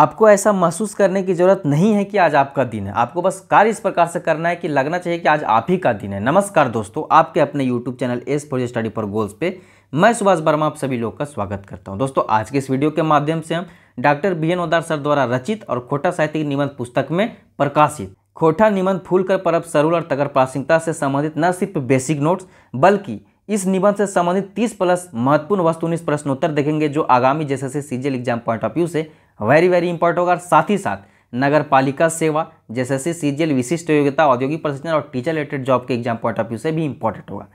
आपको ऐसा महसूस करने की ज़रूरत नहीं है कि आज आपका दिन है आपको बस कार्य इस प्रकार से करना है कि लगना चाहिए कि आज आप ही का दिन है नमस्कार दोस्तों आपके अपने YouTube channel S for study for goals पे मैं सुभाष वर्मा आप सभी लोग का स्वागत करता हूं दोस्तों आज के इस वीडियो के माध्यम से हम doctor B N Odar sir द्वारा रचित और खोटा साहित्यिक निबंध पुस्तक में प्रकाशित खोटा निबंध फूल कर परब सरूल और तगर प्रासिकता से संबंधित न सिर्फ बेसिक नोट्स बल्कि इस निबंध से संबंधित 30 प्लस महत्वपूर्ण वस्तुनिष्ठ प्रश्नोत्तर देखेंगे जो आगामी जैसे CGL exam point of view से वेरी वेरी इंपॉर्टेंट होगा साथ ही साथ नगर पालिका सेवा जैसे सी जी एल विशिष्ट योग्यता औद्योगिक प्रशिक्षण और टीचर रिलेटेड जॉब के एग्जाम पॉइंट ऑफ व्यू से भी इंपॉर्टेंट होगा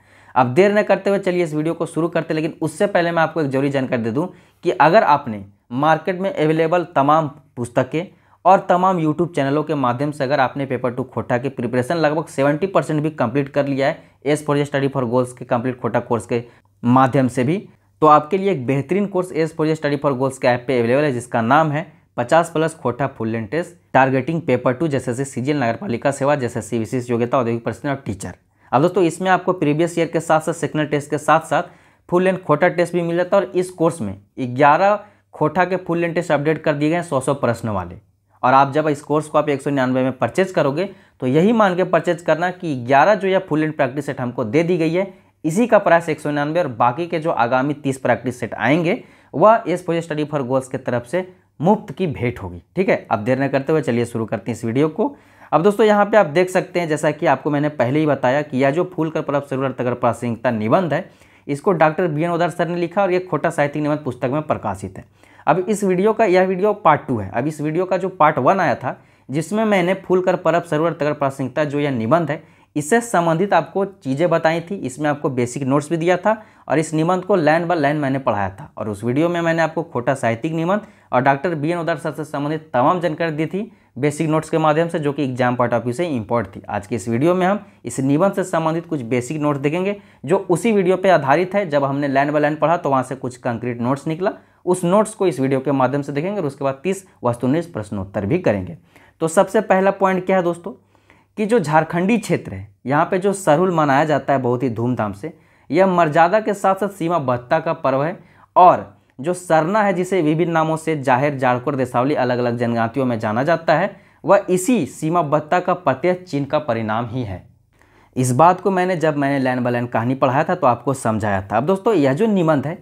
अब देर न करते हुए चलिए इस वीडियो को शुरू करते लेकिन उससे पहले मैं आपको एक जरूरी जानकारी दे दूँ कि अगर आपने मार्केट में अवेलेबल तमाम पुस्तकें और तमाम यूट्यूब चैनलों के माध्यम से अगर आपने पेपर टू खोटा के प्रिपरेशन लगभग सेवेंटी परसेंट भी कंप्लीट कर लिया है S for study for goals के कंप्लीट खोटा कोर्स के माध्यम से भी तो आपके लिए एक बेहतरीन course S for study for goals के ऐप पे अवेलेबल है जिसका नाम है 50 plus Khortha full and test targeting paper two जैसे सी सी नगर पालिका सेवा जैसे सी विशेष योग्यता औद्योगिक प्रश्न और टीचर अब दोस्तों इसमें आपको प्रीवियस ईयर के साथ साथ सेक्शनल टेस्ट के साथ साथ फुल एंड खोटा टेस्ट भी मिल जाता है और इस कोर्स में ग्यारह खोटा के फुल एंड टेस्ट अपडेट कर दिए गए सौ सौ प्रश्न वाले और आप जब इस कोर्स को आप एक में परचेज करोगे तो यही मान के परचेज करना कि ग्यारह जो यह फुल एंड प्रैक्टिस सेट हमको दे दी गई है इसी का प्राइस एक और बाकी के जो आगामी तीस प्रैक्टिस सेट आएंगे वह एस पोजे स्टडी फॉर गोल्स की तरफ से मुफ्त की भेंट होगी ठीक है अब देर न करते हुए चलिए शुरू करते हैं इस वीडियो को अब दोस्तों यहाँ पे आप देख सकते हैं जैसा कि आपको मैंने पहले ही बताया कि यह जो फूल कर परब सरोवर तगर प्रासंगिकता निबंध है इसको doctor B N Udar sir ने लिखा और ये खोटा साहित्यिक निबंध पुस्तक में प्रकाशित है अब इस वीडियो का यह वीडियो पार्ट टू है अब इस वीडियो का जो पार्ट वन आया था जिसमें मैंने फूल कर परब सरोवर तगर प्रासंगिकता जो यह निबंध है इससे संबंधित आपको चीज़ें बताई थी इसमें आपको बेसिक नोट्स भी दिया था और इस निबंध को लाइन बाय लाइन मैंने पढ़ाया था और उस वीडियो में मैंने आपको खोटा साहित्यिक निबंध और doctor B N Udar sir से संबंधित तमाम जानकारी दी थी बेसिक नोट्स के माध्यम से जो कि एग्जाम पॉइंट ऑफ व्यू से इम्पोर्ट थी आज के इस वीडियो में हम इस निबंध से संबंधित कुछ बेसिक नोट्स देखेंगे जो उसी वीडियो पर आधारित है जब हमने लाइन बाय लाइन पढ़ा तो वहाँ से कुछ कंक्रीट नोट्स निकला उस नोट्स को इस वीडियो के माध्यम से देखेंगे और उसके बाद तीस वस्तुनिष्ठ प्रश्नोत्तर भी करेंगे तो सबसे पहला पॉइंट क्या है दोस्तों कि जो झारखंडी क्षेत्र है यहाँ पे जो सरहुल मनाया जाता है बहुत ही धूमधाम से यह मर्यादा के साथ साथ सीमा बहत्ता का पर्व है और जो सरना है जिसे विभिन्न नामों से जाहिर जाड़कुर देशावली अलग अलग जनजातियों में जाना जाता है वह इसी सीमाबद्धता का प्रत्यय चिन्ह का परिणाम ही है इस बात को मैंने जब मैंने लैन बलैन कहानी पढ़ाया था तो आपको समझाया था अब दोस्तों यह जो निबंध है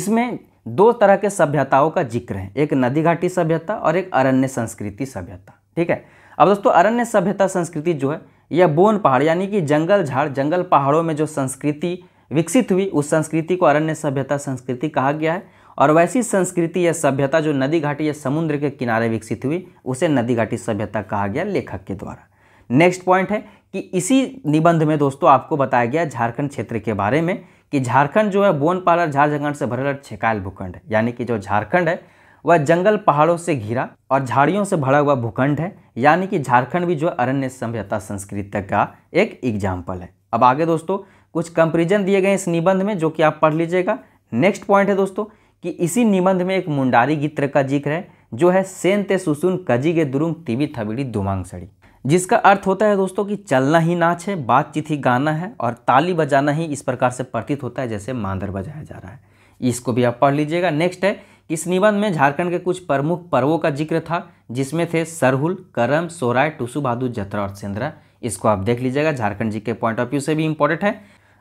इसमें दो तरह के सभ्यताओं का जिक्र है एक नदी घाटी सभ्यता और एक अरण्य संस्कृति सभ्यता ठीक है अब दोस्तों अरण्य सभ्यता संस्कृति जो है यह बोन पहाड़ यानी कि जंगल झाड़ जंगल पहाड़ों में जो संस्कृति विकसित हुई उस संस्कृति को अरण्य सभ्यता संस्कृति कहा गया है और वैसी संस्कृति या सभ्यता जो नदी घाटी या समुद्र के किनारे विकसित हुई उसे नदी घाटी सभ्यता कहा गया लेखक के द्वारा नेक्स्ट पॉइंट है कि इसी निबंध में दोस्तों आपको बताया गया झारखंड क्षेत्र के बारे में कि झारखंड जो है बोन पालर झारझगंड से भरल छेकायल भूखंड यानी कि जो झारखंड है वह जंगल पहाड़ों से घिरा और झाड़ियों से भरा हुआ भूखंड है यानी कि झारखंड भी जो अरण्य सभ्यता संस्कृति का एक एग्जाम्पल है अब आगे दोस्तों कुछ कंपेरिजन दिए गए इस निबंध में जो कि आप पढ़ लीजिएगा नेक्स्ट पॉइंट है दोस्तों कि इसी निबंध में एक मुंडारी गित्र का जिक्र है जो है सेन ते सुसुन गे दुरुंग तिबी थबिड़ी दुमांग सड़ी जिसका अर्थ होता है दोस्तों कि चलना ही नाच है बातचीत ही गाना है और ताली बजाना ही इस प्रकार से प्रतीत होता है जैसे मांदर बजाया जा रहा है इसको भी आप पढ़ लीजिएगा नेक्स्ट है इस निबंध में झारखंड के कुछ प्रमुख पर्वों का जिक्र था जिसमें थे सरहुल करम सोराय टुसु बहादुर जत्रा और सेंद्रा इसको आप देख लीजिएगा झारखंड जी के पॉइंट ऑफ व्यू से भी इंपॉर्टेंट है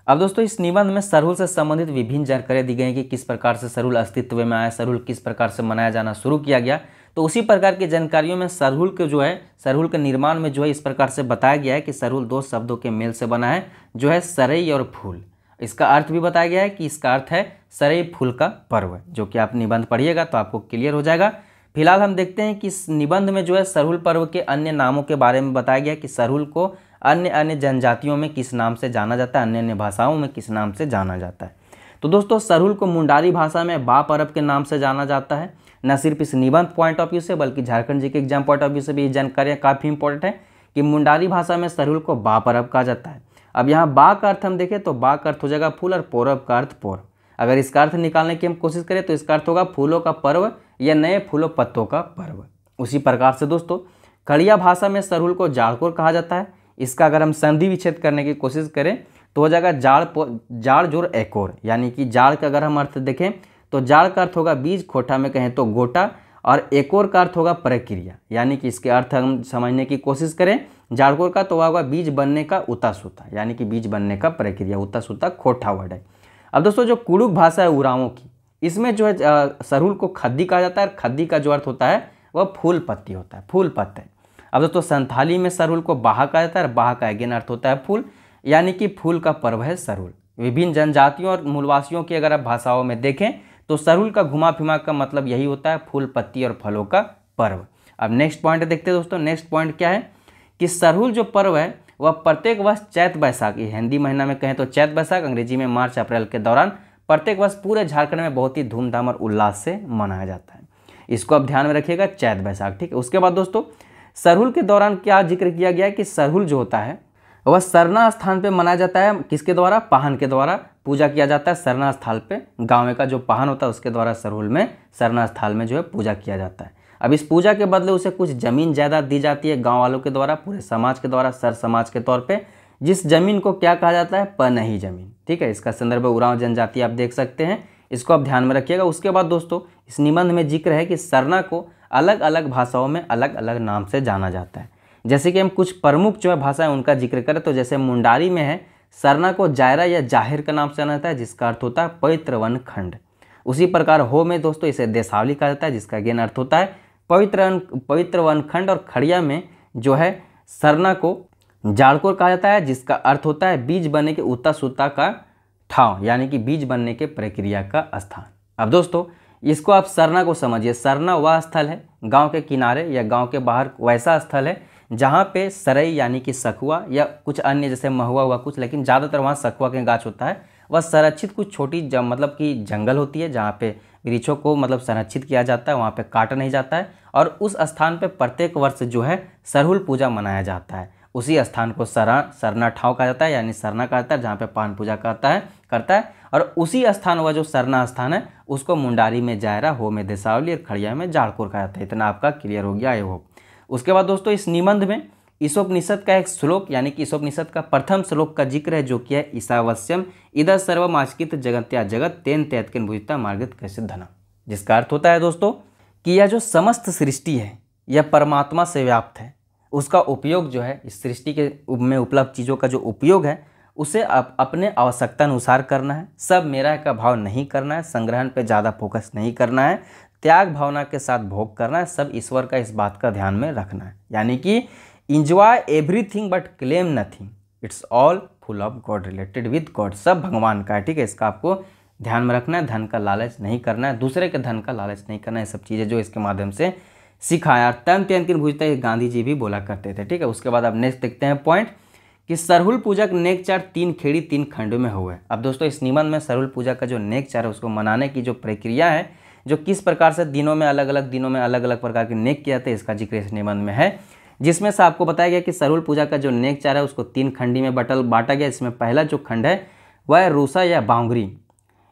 अब दोस्तों इस निबंध में सरहुल से संबंधित विभिन्न जानकारियाँ दी गई कि किस प्रकार से सरहुल अस्तित्व में आया सरहुल किस प्रकार से मनाया जाना शुरू किया गया तो उसी प्रकार की जानकारियों में सरहुल के जो है सरहुल के निर्माण में जो है इस प्रकार से बताया गया है कि सरहुल दो शब्दों के मेल से बना है जो है सरई और फूल इसका अर्थ भी बताया गया है कि इसका अर्थ है सरे फूल का पर्व जो कि आप निबंध पढ़िएगा तो आपको क्लियर हो जाएगा फिलहाल हम देखते हैं कि इस निबंध में जो है सरहुल पर्व के अन्य नामों के बारे में बताया गया कि सरहुल को अन्य अन्य जनजातियों में किस नाम से जाना जाता है अन्य अन्य भाषाओं में किस नाम से जाना जाता है तो दोस्तों सरहुल को मुंडारी भाषा में बा पर्व के नाम से जाना जाता है न सिर्फ इस निबंध पॉइंट ऑफ व्यू से बल्कि झारखंड जी के एग्जाम पॉइंट ऑफ व्यू से भी ये जानकारियाँ काफ़ी इंपॉर्टेंट है कि मुंडारी भाषा में सरहुल को बा पर्व कहा जाता है अब यहाँ बा का अर्थ हम देखें तो बा का अर्थ हो जाएगा फूल और पौरव का अर्थ पौर अगर इसका अर्थ निकालने की हम कोशिश करें तो इसका अर्थ होगा फूलों का पर्व या नए फूलों पत्तों का पर्व उसी प्रकार से दोस्तों खड़िया भाषा में सरहुल को जाड़कोर कहा जाता है इसका अगर हम संधि विच्छेद करने की कोशिश करें तो हो जाएगा जाड़ जाड़ जोर एकोर यानी कि जाड़ का अगर हम अर्थ देखें तो जाड़ का अर्थ होगा बीज खोटा में कहें तो गोटा और एक और का अर्थ होगा प्रक्रिया यानी कि इसके अर्थ हम समझने की कोशिश करें जाड़कोर का तो होगा बीज बनने का उता सूता यानी कि बीज बनने का प्रक्रिया उता सूता खोटा वर्ड है अब दोस्तों जो कुड़ुक भाषा है उरावों की इसमें जो है सरहुल को खद्दी कहा जाता है और खद्दी का जो अर्थ होता है वह फूल पत्ती होता है फूल पत्ते अब दोस्तों संथाली में सरूल को बाहा कहा जाता है और बाहा का अगेन अर्थ होता है फूल यानी कि फूल का पर्व है सरूल विभिन्न जनजातियों और मूलवासियों की अगर आप भाषाओं में देखें तो सरुल का घुमा फिमा का मतलब यही होता है फूल पत्ती और फलों का पर्व अब नेक्स्ट पॉइंट देखते हैं दोस्तों नेक्स्ट पॉइंट क्या है कि सरहुल जो पर्व है वह प्रत्येक वर्ष चैत बैसाख ये हिंदी महीना में कहें तो चैत बैसाख अंग्रेजी में मार्च अप्रैल के दौरान प्रत्येक वर्ष पूरे झारखंड में बहुत ही धूमधाम और उल्लास से मनाया जाता है इसको आप ध्यान में रखिएगा चैत बैसाख ठीक है उसके बाद दोस्तों सरहुल के दौरान क्या जिक्र किया गया है कि सरहुल जो होता है वह सरना स्थान पे मनाया जाता है किसके द्वारा पाहन के द्वारा पूजा किया जाता है सरना स्थल पे गाँव का जो पाहन होता है उसके द्वारा सरहुल में सरना स्थल में जो है पूजा किया जाता है अब इस पूजा के बदले उसे कुछ ज़मीन जायदाद दी जाती है गाँव वालों के द्वारा पूरे समाज के द्वारा सर समाज के तौर पर जिस जमीन को क्या कहा जाता है पनही जमीन ठीक है इसका संदर्भ उरांव जनजाति आप देख सकते हैं इसको आप ध्यान में रखिएगा उसके बाद दोस्तों इस निबंध में जिक्र है कि सरना को अलग अलग भाषाओं में अलग अलग नाम से जाना जाता है जैसे कि हम कुछ प्रमुख जो है भाषा है उनका जिक्र करें तो जैसे मुंडारी में है सरना को जायरा या जाहिर का नाम से जाना जाता है जिसका अर्थ होता है पवित्र वन खंड उसी प्रकार हो में दोस्तों इसे देशावली कहा जाता है जिसका ज्ञान अर्थ होता है पवित्र पवित्र वन खंड और खड़िया में जो है सरना को जाड़कोर कहा जाता है जिसका अर्थ होता है बीज बनने के उत्ता सुता का ठाव यानी कि बीज बनने के प्रक्रिया का स्थान अब दोस्तों इसको आप सरना को समझिए सरना वह स्थल है गांव के किनारे या गांव के बाहर वैसा स्थल है जहाँ पे सरई यानी कि सखुआ या कुछ अन्य जैसे महुआ हुआ कुछ लेकिन ज़्यादातर वहाँ सखुआ के गाछ होता है वह संरक्षित कुछ छोटी मतलब कि जंगल होती है जहाँ पे वृक्षों को मतलब संरक्षित किया जाता है वहाँ पे काटा नहीं जाता है और उस स्थान पे प्रत्येक वर्ष जो है सरहुल पूजा मनाया जाता है उसी स्थान को सरा सरना ठाव कहा जाता है यानी सरना कहा जाता है जहाँ पे पान पूजा करता है करता है और उसी स्थान हुआ जो सरना स्थान है उसको मुंडारी में जायरा हो में देसावली और खड़िया में जाड़कोर कहा जाता है इतना आपका क्लियर हो गया आई होप उसके बाद दोस्तों इस निबंध में ईशोपनिषद का एक श्लोक यानी कि ईशोपनिषद का प्रथम श्लोक का जिक्र है जो कि है ईसावश्यम इधर सर्वमाश्कित जगत्या जगत तेन तैतकिन भुजता मार्गित कैसे धना जिसका अर्थ होता है दोस्तों कि यह जो समस्त सृष्टि है यह परमात्मा से व्याप्त है उसका उपयोग जो है इस सृष्टि के में उपलब्ध चीज़ों का जो उपयोग है उसे आप अपने आवश्यकता अनुसार करना है सब मेरा का भाव नहीं करना है संग्रहण पे ज़्यादा फोकस नहीं करना है त्याग भावना के साथ भोग करना है सब ईश्वर का इस बात का ध्यान में रखना है यानी कि enjoy everything but claim nothing it's all full of god related with god सब भगवान का है ठीक है इसका आपको ध्यान में रखना है धन का लालच नहीं करना है दूसरे के धन का लालच नहीं करना है सब चीज़ें जो इसके माध्यम से सिखाया तन त्यन किन भूजते गांधी जी भी बोला करते थे ठीक है उसके बाद अब नेक्स्ट देखते हैं पॉइंट कि सरहुल पूजा के नेक चार तीन खेड़ी तीन खंडों में हुए अब दोस्तों इस निबंध में सरहुल पूजा का जो नेक चार है उसको मनाने की जो प्रक्रिया है जो किस प्रकार से दिनों में अलग अलग दिनों में अलग अलग प्रकार के नेक किया जाते हैं इसका जिक्र इस निबंध में है जिसमें से आपको बताया गया कि सरुल पूजा का जो नेक चारा है उसको तीन खंडी में बटल बांटा गया इसमें पहला जो खंड है वह है रूसा या बाउंगरी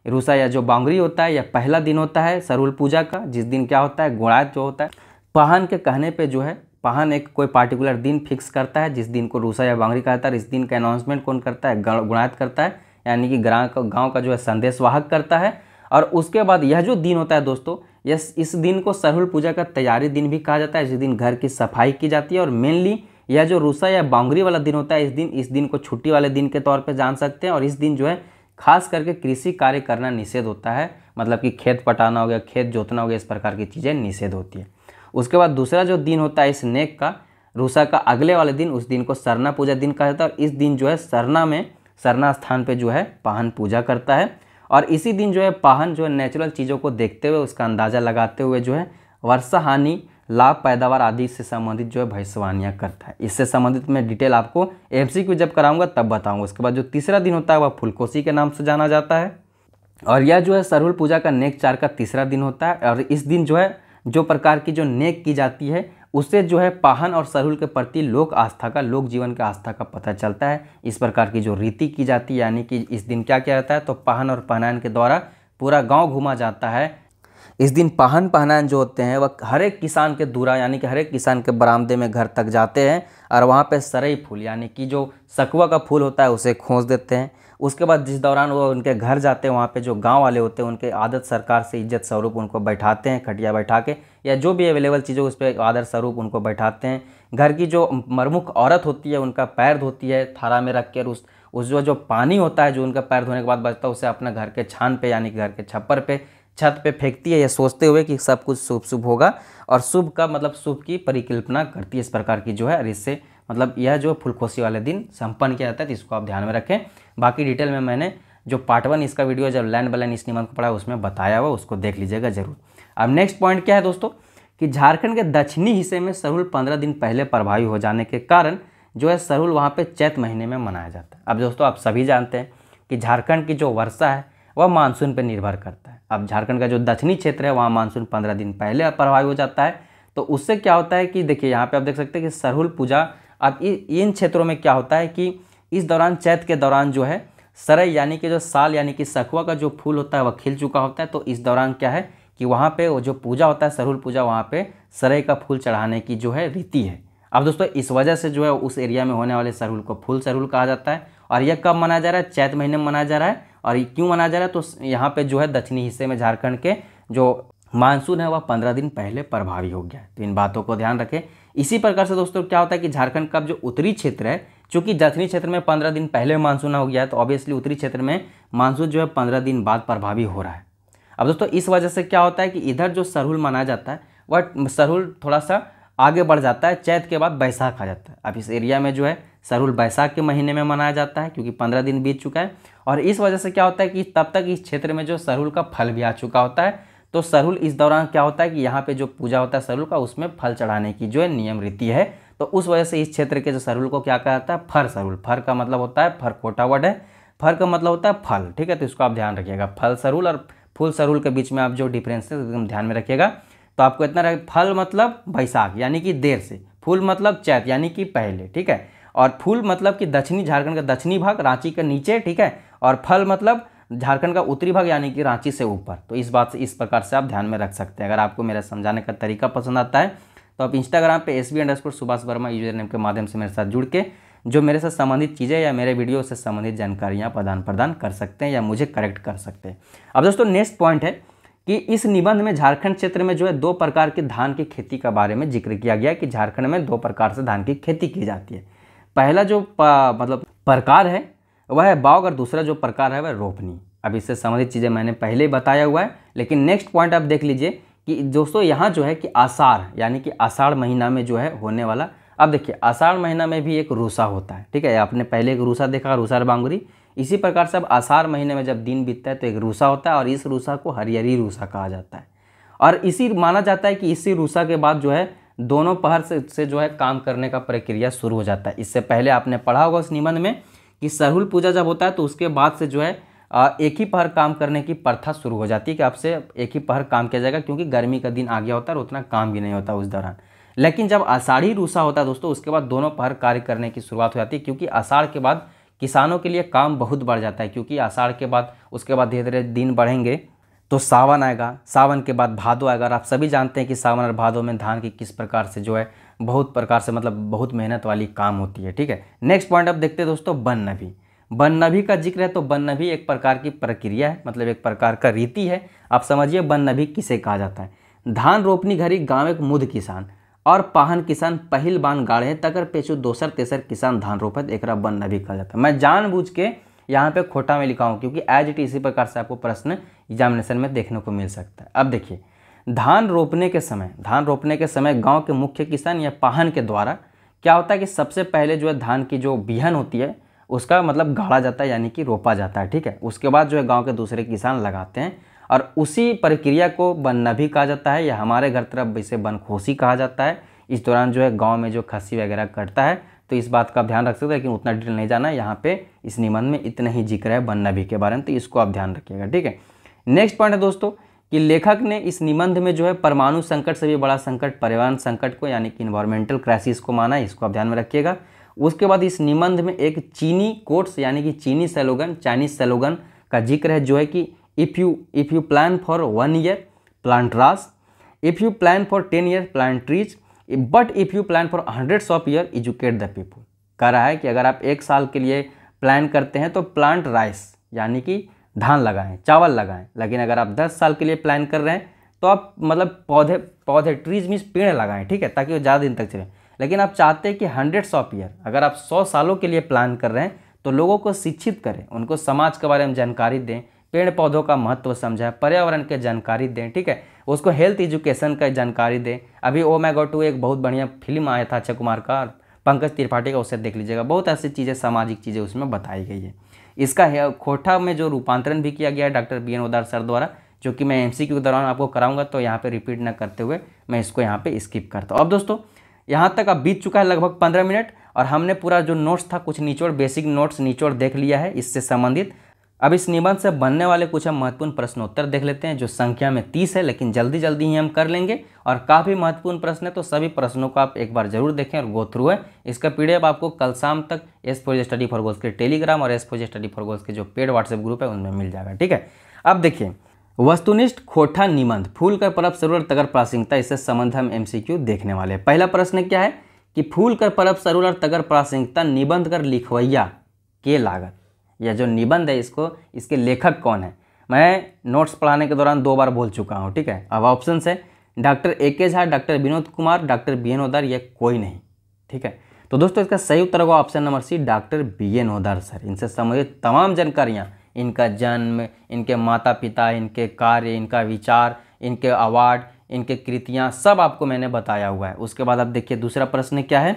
रूसा या जो बाउंगरी होता है या पहला दिन होता है सरुल पूजा का जिस दिन क्या होता है गुणायत जो होता है पहन के कहने पर जो है पहन एक कोई पार्टिकुलर दिन फिक्स करता है जिस दिन को रूसा या बांगरी कहता है इस दिन का अनाउंसमेंट कौन करता है गुणायत करता है यानी कि ग्राम गाँव का जो है संदेशवाहक करता है और उसके बाद यह जो दिन होता है दोस्तों यस इस दिन को सरहुल पूजा का तैयारी दिन भी कहा जाता है इस दिन घर की सफाई की जाती है और मेनली यह जो रूसा या बाउंगरी वाला दिन होता है इस दिन इस दिन को छुट्टी वाले दिन के तौर पर जान सकते हैं और इस दिन जो है खास करके कृषि कार्य करना निषेध होता है मतलब कि खेत पटाना हो गया खेत जोतना हो गया इस प्रकार की चीज़ें निषेध होती है उसके बाद दूसरा जो दिन होता है इस नेक का रूसा का अगले वाले दिन उस दिन को सरना पूजा दिन कहा जाता है और इस दिन जो है सरना में सरना स्थान पे जो है पाहन पूजा करता है और इसी दिन जो है पाहन जो है नेचुरल चीज़ों को देखते हुए उसका अंदाज़ा लगाते हुए जो है वर्षा हानि लाभ पैदावार आदि से संबंधित जो है भविष्यवाणियाँ करता है इससे संबंधित मैं डिटेल आपको एम जब कराऊंगा तब बताऊंगा उसके बाद जो तीसरा दिन होता है वह फुलकोसी के नाम से जाना जाता है और यह जो है सरहुल पूजा का नेक चार का तीसरा दिन होता है और इस दिन जो है जो प्रकार की जो नेक की जाती है उससे जो है पाहन और सरहुल के प्रति लोक आस्था का लोक जीवन का आस्था का पता चलता है इस प्रकार की जो रीति की जाती है यानी कि इस दिन क्या किया जाता है तो पाहन और पहनान के द्वारा पूरा गांव घूमा जाता है इस दिन पाहन पहनान जो होते हैं वह हर एक किसान के दूरा यानी कि हर एक किसान के बरामदे में घर तक जाते हैं और वहाँ पे सरई फूल यानी कि जो सकुआ का फूल होता है उसे खोस देते हैं उसके बाद जिस दौरान वो उनके घर जाते हैं वहाँ पे जो गांव वाले होते हैं उनके आदत सरकार से इज्जत स्वरूप उनको बैठाते हैं खटिया बैठा के या जो भी अवेलेबल चीज़ें उस पर आदर स्वरूप उनको बैठाते हैं घर की जो मरमुख औरत होती है उनका पैर धोती है थारा में रख कर उस उस जो जो पानी होता है जो उनका पैर धोने के बाद बचता है उसे अपना घर के छान पे यानी कि घर के छप्पर पे छत पे फेंकती है यह सोचते हुए कि सब कुछ शुभ शुभ होगा और शुभ का मतलब शुभ की परिकल्पना करती है इस प्रकार की जो है और इससे मतलब यह जो फुलकोसी वाले दिन संपन्न किया जाता है तो इसको आप ध्यान में रखें बाकी डिटेल में मैंने जो पार्ट वन इसका वीडियो जब लैंड बलैंड इस निबंध को पढ़ा उसमें बताया हुआ उसको देख लीजिएगा जरूर अब नेक्स्ट पॉइंट क्या है दोस्तों कि झारखंड के दक्षिणी हिस्से में सरहुल पंद्रह दिन पहले प्रभावी हो जाने के कारण जो है सरहुल वहाँ पर चैत महीने में मनाया जाता है अब दोस्तों आप सभी जानते हैं कि झारखंड की जो वर्षा है वह मानसून पर निर्भर करता है अब झारखंड का जो दक्षिणी क्षेत्र है वहाँ मानसून पंद्रह दिन पहले प्रभावी हो जाता है तो उससे क्या होता है कि देखिए यहाँ पर आप देख सकते हैं कि सरहुल पूजा अब इन क्षेत्रों में क्या होता है कि इस दौरान चैत के दौरान जो है सरय यानी कि जो साल यानी कि सखुआ का जो फूल होता है वह खिल चुका होता है तो इस दौरान क्या है कि वहाँ पे वो जो पूजा होता है सरहुल पूजा वहाँ पे सरय का फूल चढ़ाने की जो है रीति है अब दोस्तों इस वजह से जो है उस एरिया में होने वाले सरहुल को फूल सरहुल कहा जाता है और यह कब मनाया जा रहा है चैत महीने में मनाया जा रहा है और ये क्यों मनाया जा रहा है तो यहाँ पर जो है दक्षिणी हिस्से में झारखंड के जो मानसून है वह पंद्रह दिन पहले प्रभावी हो गया तो इन बातों को ध्यान रखें इसी प्रकार से दोस्तों क्या होता है कि झारखंड का जो उत्तरी क्षेत्र है चूंकि दक्षिणी क्षेत्र में पंद्रह दिन पहले मानसून हो गया है तो ऑब्वियसली उत्तरी क्षेत्र में मानसून जो है पंद्रह दिन बाद प्रभावी हो रहा है अब दोस्तों इस वजह से क्या होता है कि इधर जो सरहुल माना जाता है वह सरहुल थोड़ा सा आगे बढ़ जाता है चैत के बाद बैसाख आ जाता है अब इस एरिया में जो है सरहुल बैसाख के महीने में मनाया जाता है क्योंकि पंद्रह दिन बीत चुका है और इस वजह से क्या होता है कि तब तक इस क्षेत्र में जो सरहुल का फल भी आ चुका होता है तो सरहुल इस दौरान क्या होता है कि यहाँ पे जो पूजा होता है सरहुल का उसमें फल चढ़ाने की जो है नियम रीति है तो उस वजह से इस क्षेत्र के जो सर्वुल को क्या कहता है फर सरूल फर का मतलब होता है फर कोटा वर्ड है फर का मतलब होता है फल ठीक है तो इसको आप ध्यान रखिएगा फल सर्वुल और फूल सर्वुल के बीच में आप जो डिफरेंस है एकदम ध्यान में रखिएगा तो आपको इतना रहे फल मतलब बैसाख यानी कि देर से फूल मतलब चैत यानी कि पहले ठीक है और फूल मतलब कि दक्षिणी झारखंड का दक्षिणी भाग रांची के नीचे ठीक है और फल मतलब झारखंड का उत्तरी भाग यानी कि रांची से ऊपर तो इस बात से इस प्रकार से आप ध्यान में रख सकते हैं अगर आपको मेरा समझाने का तरीका पसंद आता है तो आप इंस्टाग्राम पे S B underscore Subhash Verma user name के माध्यम से मेरे साथ जुड़ के जो मेरे साथ संबंधित चीज़ें या मेरे वीडियो से संबंधित जानकारियाँ प्रदान प्रदान कर सकते हैं या मुझे करेक्ट कर सकते हैं अब दोस्तों नेक्स्ट पॉइंट है कि इस निबंध में झारखंड क्षेत्र में जो है दो प्रकार के धान की खेती के बारे में जिक्र किया गया कि झारखंड में दो प्रकार से धान की खेती की जाती है पहला जो मतलब प्रकार है वह है बाग और दूसरा जो प्रकार है वह रोपनी अब इससे संबंधित चीज़ें मैंने पहले बताया हुआ है लेकिन नेक्स्ट पॉइंट आप देख लीजिए कि दोस्तों यहाँ जो है कि आषाढ़ यानी कि आषाढ़ महीना में जो है होने वाला अब देखिए आषाढ़ महीना में भी एक रूसा होता है ठीक है आपने पहले एक रूसा देखा रूसा बांगुरी इसी प्रकार से अब आषाढ़ महीने में जब दिन बीतता है तो एक रूसा होता है और इस रूसा को हरियरी रूसा कहा जाता है और इसी माना जाता है कि इसी रूसा के बाद जो है दोनों पहर से, से जो है काम करने का प्रक्रिया शुरू हो जाता है इससे पहले आपने पढ़ा होगा उस निबंध में कि सरहुल पूजा जब होता है तो उसके बाद से जो है एक ही पहर काम करने की प्रथा शुरू हो जाती है कि आपसे एक ही पहर काम किया जाएगा क्योंकि गर्मी का दिन आ गया होता है और उतना काम भी नहीं होता उस दौरान लेकिन जब आषाढ़ी रूसा होता है दोस्तों उसके बाद दोनों पहर कार्य करने की शुरुआत हो जाती है क्योंकि आषाढ़ के बाद किसानों के लिए काम बहुत बढ़ जाता है क्योंकि आषाढ़ के बाद उसके बाद धीरे धीरे दिन बढ़ेंगे तो सावन आएगा सावन के बाद भादो आएगा और आप सभी जानते हैं कि सावन और भादो में धान की किस प्रकार से जो है बहुत प्रकार से मतलब बहुत मेहनत वाली काम होती है ठीक है नेक्स्ट पॉइंट आप देखते हैं दोस्तों बन नबी बननभी का जिक्र है तो बननभी एक प्रकार की प्रक्रिया है मतलब एक प्रकार का रीति है आप समझिए बननभी किसे कहा जाता है धान रोपनी घरी गाँव एक मुद किसान और पाहन किसान पहल बान गाढ़े तकर पेचू दोसर तेसर किसान धान रोपत एक नभी कहा जाता है मैं जानबूझ के यहाँ पे खोटा में लिखा हूँ क्योंकि एज इट इसी प्रकार से आपको प्रश्न एग्जामिनेशन में देखने को मिल सकता है अब देखिए धान रोपने के समय धान रोपने के समय गांव के मुख्य किसान या पाहन के द्वारा क्या होता है कि सबसे पहले जो है धान की जो बिहन होती है उसका मतलब गाड़ा जाता है यानी कि रोपा जाता है ठीक है उसके बाद जो है गाँव के दूसरे किसान लगाते हैं और उसी प्रक्रिया को बन नभी कहा जाता है या हमारे घर तरफ इसे बनखोसी कहा जाता है इस दौरान जो है गांव में जो खसी वगैरह कटता है तो इस बात का ध्यान रख सकते हैं लेकिन उतना डिटेल नहीं जाना है यहाँ पे इस निबंध में इतना ही जिक्र है बन नभी के बारे में तो इसको आप ध्यान रखिएगा ठीक है नेक्स्ट पॉइंट है दोस्तों कि लेखक ने इस निबंध में जो है परमाणु संकट से भी बड़ा संकट पर्यावरण संकट को यानी कि इन्वायरमेंटल क्राइसिस को माना है इसको आप ध्यान में रखिएगा उसके बाद इस निबंध में एक चीनी कोट्स यानी कि चीनी सेलोगन चाइनीज सेलोगन का जिक्र है जो है कि if you if you plan for one year plant rice if you plan for ten year plant trees but if you plan for hundreds of year educate the people कह रहा है कि अगर आप एक साल के लिए प्लान करते हैं तो प्लांट राइस यानी कि धान लगाएं चावल लगाएं लेकिन अगर आप दस साल के लिए प्लान कर रहे हैं तो आप मतलब पौधे पौधे ट्रीज मीन्स पेड़ लगाएं ठीक है ताकि वो ज़्यादा दिन तक चलें लेकिन आप चाहते हैं कि हंड्रेड्स ऑफ ईयर अगर आप सौ सालों के लिए प्लान कर रहे हैं तो लोगों को शिक्षित करें उनको समाज के बारे में जानकारी दें पेड़ पौधों का महत्व समझाएं पर्यावरण के जानकारी दें ठीक है उसको हेल्थ एजुकेशन का जानकारी दें अभी ओ मैगो टू एक बहुत बढ़िया फिल्म आया था अक्षय कुमार का पंकज त्रिपाठी का उसे देख लीजिएगा बहुत ऐसी चीज़ें सामाजिक चीज़ें उसमें बताई गई है इसका है खोटा में जो रूपांतरण भी किया गया है doctor B N Udar sir द्वारा जो कि मैं एम के दौरान आपको कराऊंगा तो यहाँ पे रिपीट ना करते हुए मैं इसको यहाँ पे स्किप करता हूँ अब दोस्तों यहाँ तक अब बीत चुका है लगभग पंद्रह मिनट और हमने पूरा जो नोट्स था कुछ निचोड़ बेसिक नोट्स निचोड़ देख लिया है इससे संबंधित अब इस निबंध से बनने वाले कुछ हम महत्वपूर्ण प्रश्नोत्तर देख लेते हैं जो संख्या में तीस है लेकिन जल्दी जल्दी ही हम कर लेंगे और काफ़ी महत्वपूर्ण प्रश्न है तो सभी प्रश्नों को आप एक बार जरूर देखें और गो थ्रू है इसका पी आपको कल शाम तक S for study for goals के टेलीग्राम और S for study for goals के जो पेड व्हाट्सएप ग्रुप है उनमें मिल जाएगा ठीक है अब देखिए वस्तुनिष्ठ खोठा निबंध फूल कर परब सरोवर तगर प्रासंगिकता इससे संबंध हम एमसीक्यू देखने वाले हैं पहला प्रश्न क्या है कि फूल कर परब सरोवर तगर प्रासंगिकता निबंध कर लिखवैया के लागत यह जो निबंध है इसको इसके लेखक कौन है मैं नोट्स पढ़ाने के दौरान दो बार बोल चुका हूँ ठीक है अब ऑप्शन है doctor A K Jha doctor Vinod Kumar doctor B N Odar यह कोई नहीं ठीक है तो दोस्तों इसका सही उत्तर होगा option number C doctor B N Odar sir इनसे संबंधित तमाम जानकारियाँ इनका जन्म इनके माता पिता इनके कार्य इनका विचार इनके अवार्ड इनके कृतियाँ सब आपको मैंने बताया हुआ है उसके बाद आप देखिए दूसरा प्रश्न क्या है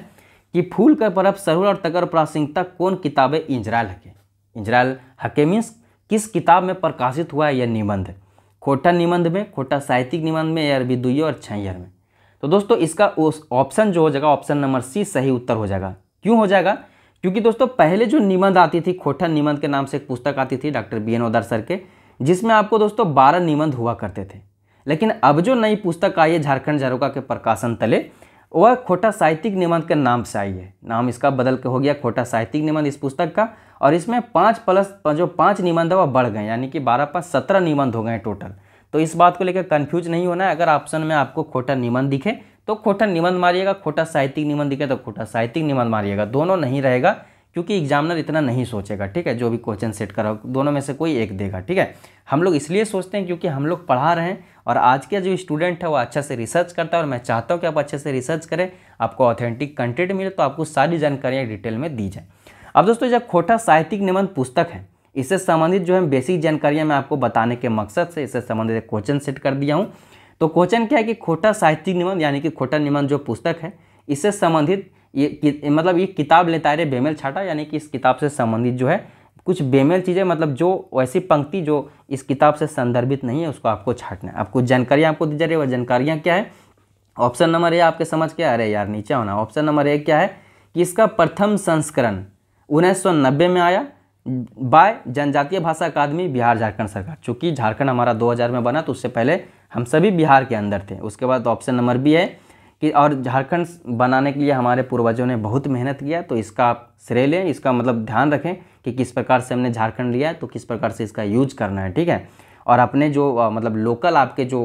कि फूल का परब सरूर और तकर प्रासिंग तक कौन किताब है इंजराल हके इंजराल हके मीन्स किस किताब में प्रकाशित हुआ है यह निबंध खोटा निबंध में खोटा साहित्यिक निबंध में या अरबी दुई और छैयर में तो दोस्तों इसका ऑप्शन जो हो जाएगा ऑप्शन नंबर सी सही उत्तर हो जाएगा क्यों हो जाएगा क्योंकि दोस्तों पहले जो निबंध आती थी खोठन निबंध के नाम से एक पुस्तक आती थी doctor B N Odar sir के जिसमें आपको दोस्तों बारह निबंध हुआ करते थे लेकिन अब जो नई पुस्तक आई है झारखंड झरोका के प्रकाशन तले वह खोटा साहित्यिक निबंध के नाम से आई है नाम इसका बदल के हो गया खोटा साहित्यिक निबंध इस पुस्तक का और इसमें पाँच प्लस जो पाँच निबंध है वह बढ़ गए यानी कि बारह पाँच सत्रह निबंध हो गए टोटल तो इस बात को लेकर कन्फ्यूज नहीं होना है अगर ऑप्शन में आपको खोटा निबंध दिखे तो खोटा निबंध मारिएगा खोटा साहित्यिक निबंध दिखे तो खोटा साहित्यिक निबंध मारिएगा दोनों नहीं रहेगा क्योंकि एग्जामिनर इतना नहीं सोचेगा ठीक है जो भी क्वेश्चन सेट करा दोनों में से कोई एक देगा ठीक है हम लोग इसलिए सोचते हैं क्योंकि हम लोग पढ़ा रहे हैं और आज के जो स्टूडेंट है वो अच्छे से रिसर्च करता है और मैं चाहता हूँ कि आप अच्छे से रिसर्च करें आपको ऑथेंटिक कंटेंट मिले तो आपको सारी जानकारियाँ डिटेल में दी जाए अब दोस्तों जब खोटा साहित्यिक निबंध पुस्तक है इससे संबंधित जो है बेसिक जानकारियाँ मैं आपको बताने के मकसद से इससे संबंधित क्वेश्चन सेट कर दिया हूँ तो क्वेश्चन क्या है कि खोटा साहित्यिक निबंध यानी कि खोटा निबंध जो पुस्तक है इससे संबंधित ये मतलब ये किताब लेता है बेमेल छाटा यानी कि इस किताब से संबंधित जो है कुछ बेमेल चीज़ें मतलब जो वैसी पंक्ति जो इस किताब से संदर्भित नहीं है उसको आपको छाटना है आपको जानकारियाँ आपको दी जा रही है वह जानकारियाँ क्या है ऑप्शन नंबर ए आपके समझ के आ रहे यार नीचे होना ऑप्शन नंबर ए क्या है कि इसका प्रथम संस्करण नब्बे में आया बाय जनजातीय भाषा अकादमी बिहार झारखंड सरकार चूँकि झारखंड हमारा हज़ार में बना तो उससे पहले हम सभी बिहार के अंदर थे उसके बाद ऑप्शन नंबर बी है कि और झारखंड बनाने के लिए हमारे पूर्वजों ने बहुत मेहनत किया तो इसका आप श्रेय लें इसका मतलब ध्यान रखें कि किस प्रकार से हमने झारखंड लिया है तो किस प्रकार से इसका यूज़ करना है ठीक है और अपने जो मतलब लोकल आपके जो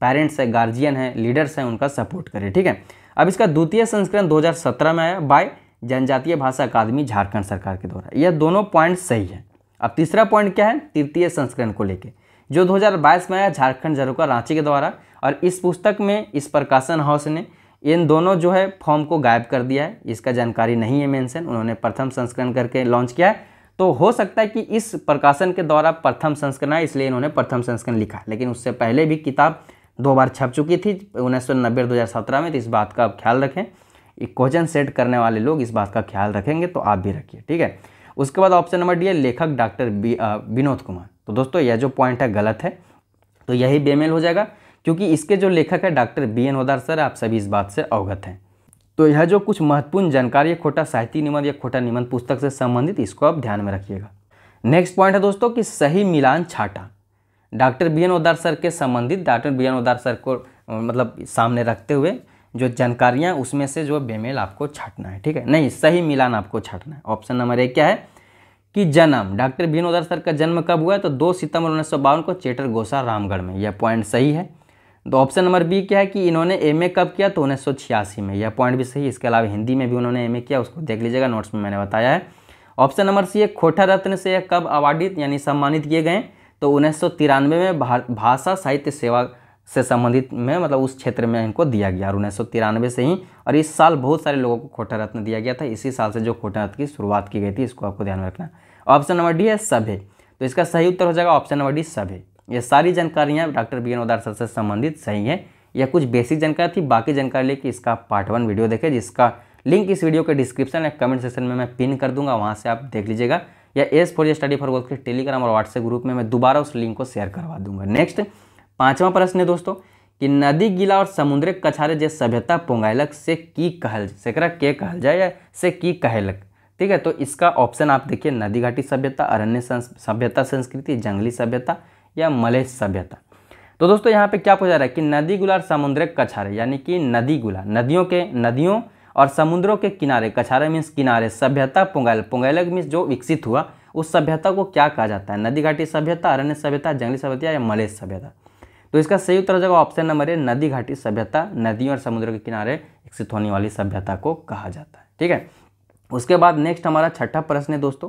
पेरेंट्स हैं गार्जियन हैं लीडर्स हैं उनका सपोर्ट करें ठीक है अब इसका द्वितीय संस्करण दो में आया बाय जनजातीय भाषा अकादमी झारखंड सरकार के द्वारा यह दोनों पॉइंट सही है अब तीसरा पॉइंट क्या है तृतीय संस्करण को लेकर जो 2022 में आया झारखंड झरोका रांची के द्वारा और इस पुस्तक में इस प्रकाशन हाउस ने इन दोनों जो है फॉर्म को गायब कर दिया है इसका जानकारी नहीं है मेंशन उन्होंने प्रथम संस्करण करके लॉन्च किया है तो हो सकता है कि इस प्रकाशन के द्वारा प्रथम संस्करण है इसलिए इन्होंने प्रथम संस्करण लिखा लेकिन उससे पहले भी किताब दो बार छप चुकी थी उन्नीस सौ नब्बे दो हज़ार सत्रह में तो इस बात का आप ख्याल रखें क्वेश्चन सेट करने वाले लोग इस बात का ख्याल रखेंगे तो आप भी रखिए ठीक है उसके बाद ऑप्शन नंबर डी है लेखक डॉक्टर विनोद कुमार तो दोस्तों यह जो पॉइंट है गलत है तो यही बेमेल हो जाएगा क्योंकि इसके जो लेखक है doctor B N Hodar sir आप सभी इस बात से अवगत हैं तो यह जो कुछ महत्वपूर्ण जानकारी खोटा साहित्य निबंध या खोटा निबंध पुस्तक से संबंधित इसको आप ध्यान में रखिएगा नेक्स्ट पॉइंट है दोस्तों कि सही मिलान छाटा doctor B N Udar sir के संबंधित doctor B N Udar sir को मतलब सामने रखते हुए जो जानकारियाँ उसमें से जो बेमेल आपको छाटना है ठीक है नहीं सही मिलान आपको छाटना है ऑप्शन नंबर एक क्या है कि जन्म डॉक्टर भीनोदर सर का जन्म कब हुआ है तो दो सितंबर उन्नीस को चेटर गोसा रामगढ़ में यह पॉइंट सही है तो ऑप्शन नंबर बी क्या है कि इन्होंने एम कब किया तो उन्नीस में यह पॉइंट भी सही इसके अलावा हिंदी में भी उन्होंने एम किया उसको देख लीजिएगा नोट्स में मैंने बताया है ऑप्शन नंबर सी है खोटा रत्न से कब अवार्डित यानी सम्मानित किए गए तो उन्नीस में भारत भाषा साहित्य सेवा से संबंधित में मतलब उस क्षेत्र में इनको दिया गया और उन्नीस से ही और इस साल बहुत सारे लोगों को खोटा रत्न दिया गया था इसी साल से जो खोटा रत्न की शुरुआत की गई थी इसको आपको ध्यान में रखना ऑप्शन नंबर डी है सभे तो इसका सही उत्तर हो जाएगा ऑप्शन नंबर डी सभे ये सारी जानकारियाँ doctor B N Udar sir से संबंधित सही है यह कुछ बेसिक जानकारी थी बाकी जानकारी लेके इसका पार्ट वन वीडियो देखें जिसका लिंक इस वीडियो के डिस्क्रिप्शन या कमेंट सेक्शन में मैं पिन कर दूंगा वहाँ से आप देख लीजिएगा या S for study for work के टेलीग्राम और व्हाट्सएप ग्रुप में मैं दोबारा उस लिंक को शेयर करवा दूंगा नेक्स्ट पांचवा प्रश्न है दोस्तों कि नदी गीला और समुद्र कछारे जैसे सभ्यता पोंगाइलक से की कहल सेकरा के कहल जाए या से की कहेलक ठीक है तो इसका ऑप्शन आप देखिए नदी घाटी सभ्यता अरण्य सभ्यता संस्कृति जंगली सभ्यता या मलय सभ्यता तो दोस्तों यहाँ पे क्या पूछा रहा है कि नदी गुला और समुद्र कछारे यानी कि नदी गुला नदियों के नदियों और समुद्रों के किनारे कछारे मीन्स किनारे सभ्यता पोंगल पोंगलग मीन्स जो विकसित हुआ उस सभ्यता को क्या कहा जाता है नदी घाटी सभ्यता अरण्य सभ्यता जंगली सभ्यता या मलय सभ्यता तो इसका सही उत्तर जगह ऑप्शन नंबर ए नदी घाटी सभ्यता नदियों और समुद्र के किनारे विकसित होने वाली सभ्यता को कहा जाता है ठीक है उसके बाद नेक्स्ट हमारा छठा प्रश्न है दोस्तों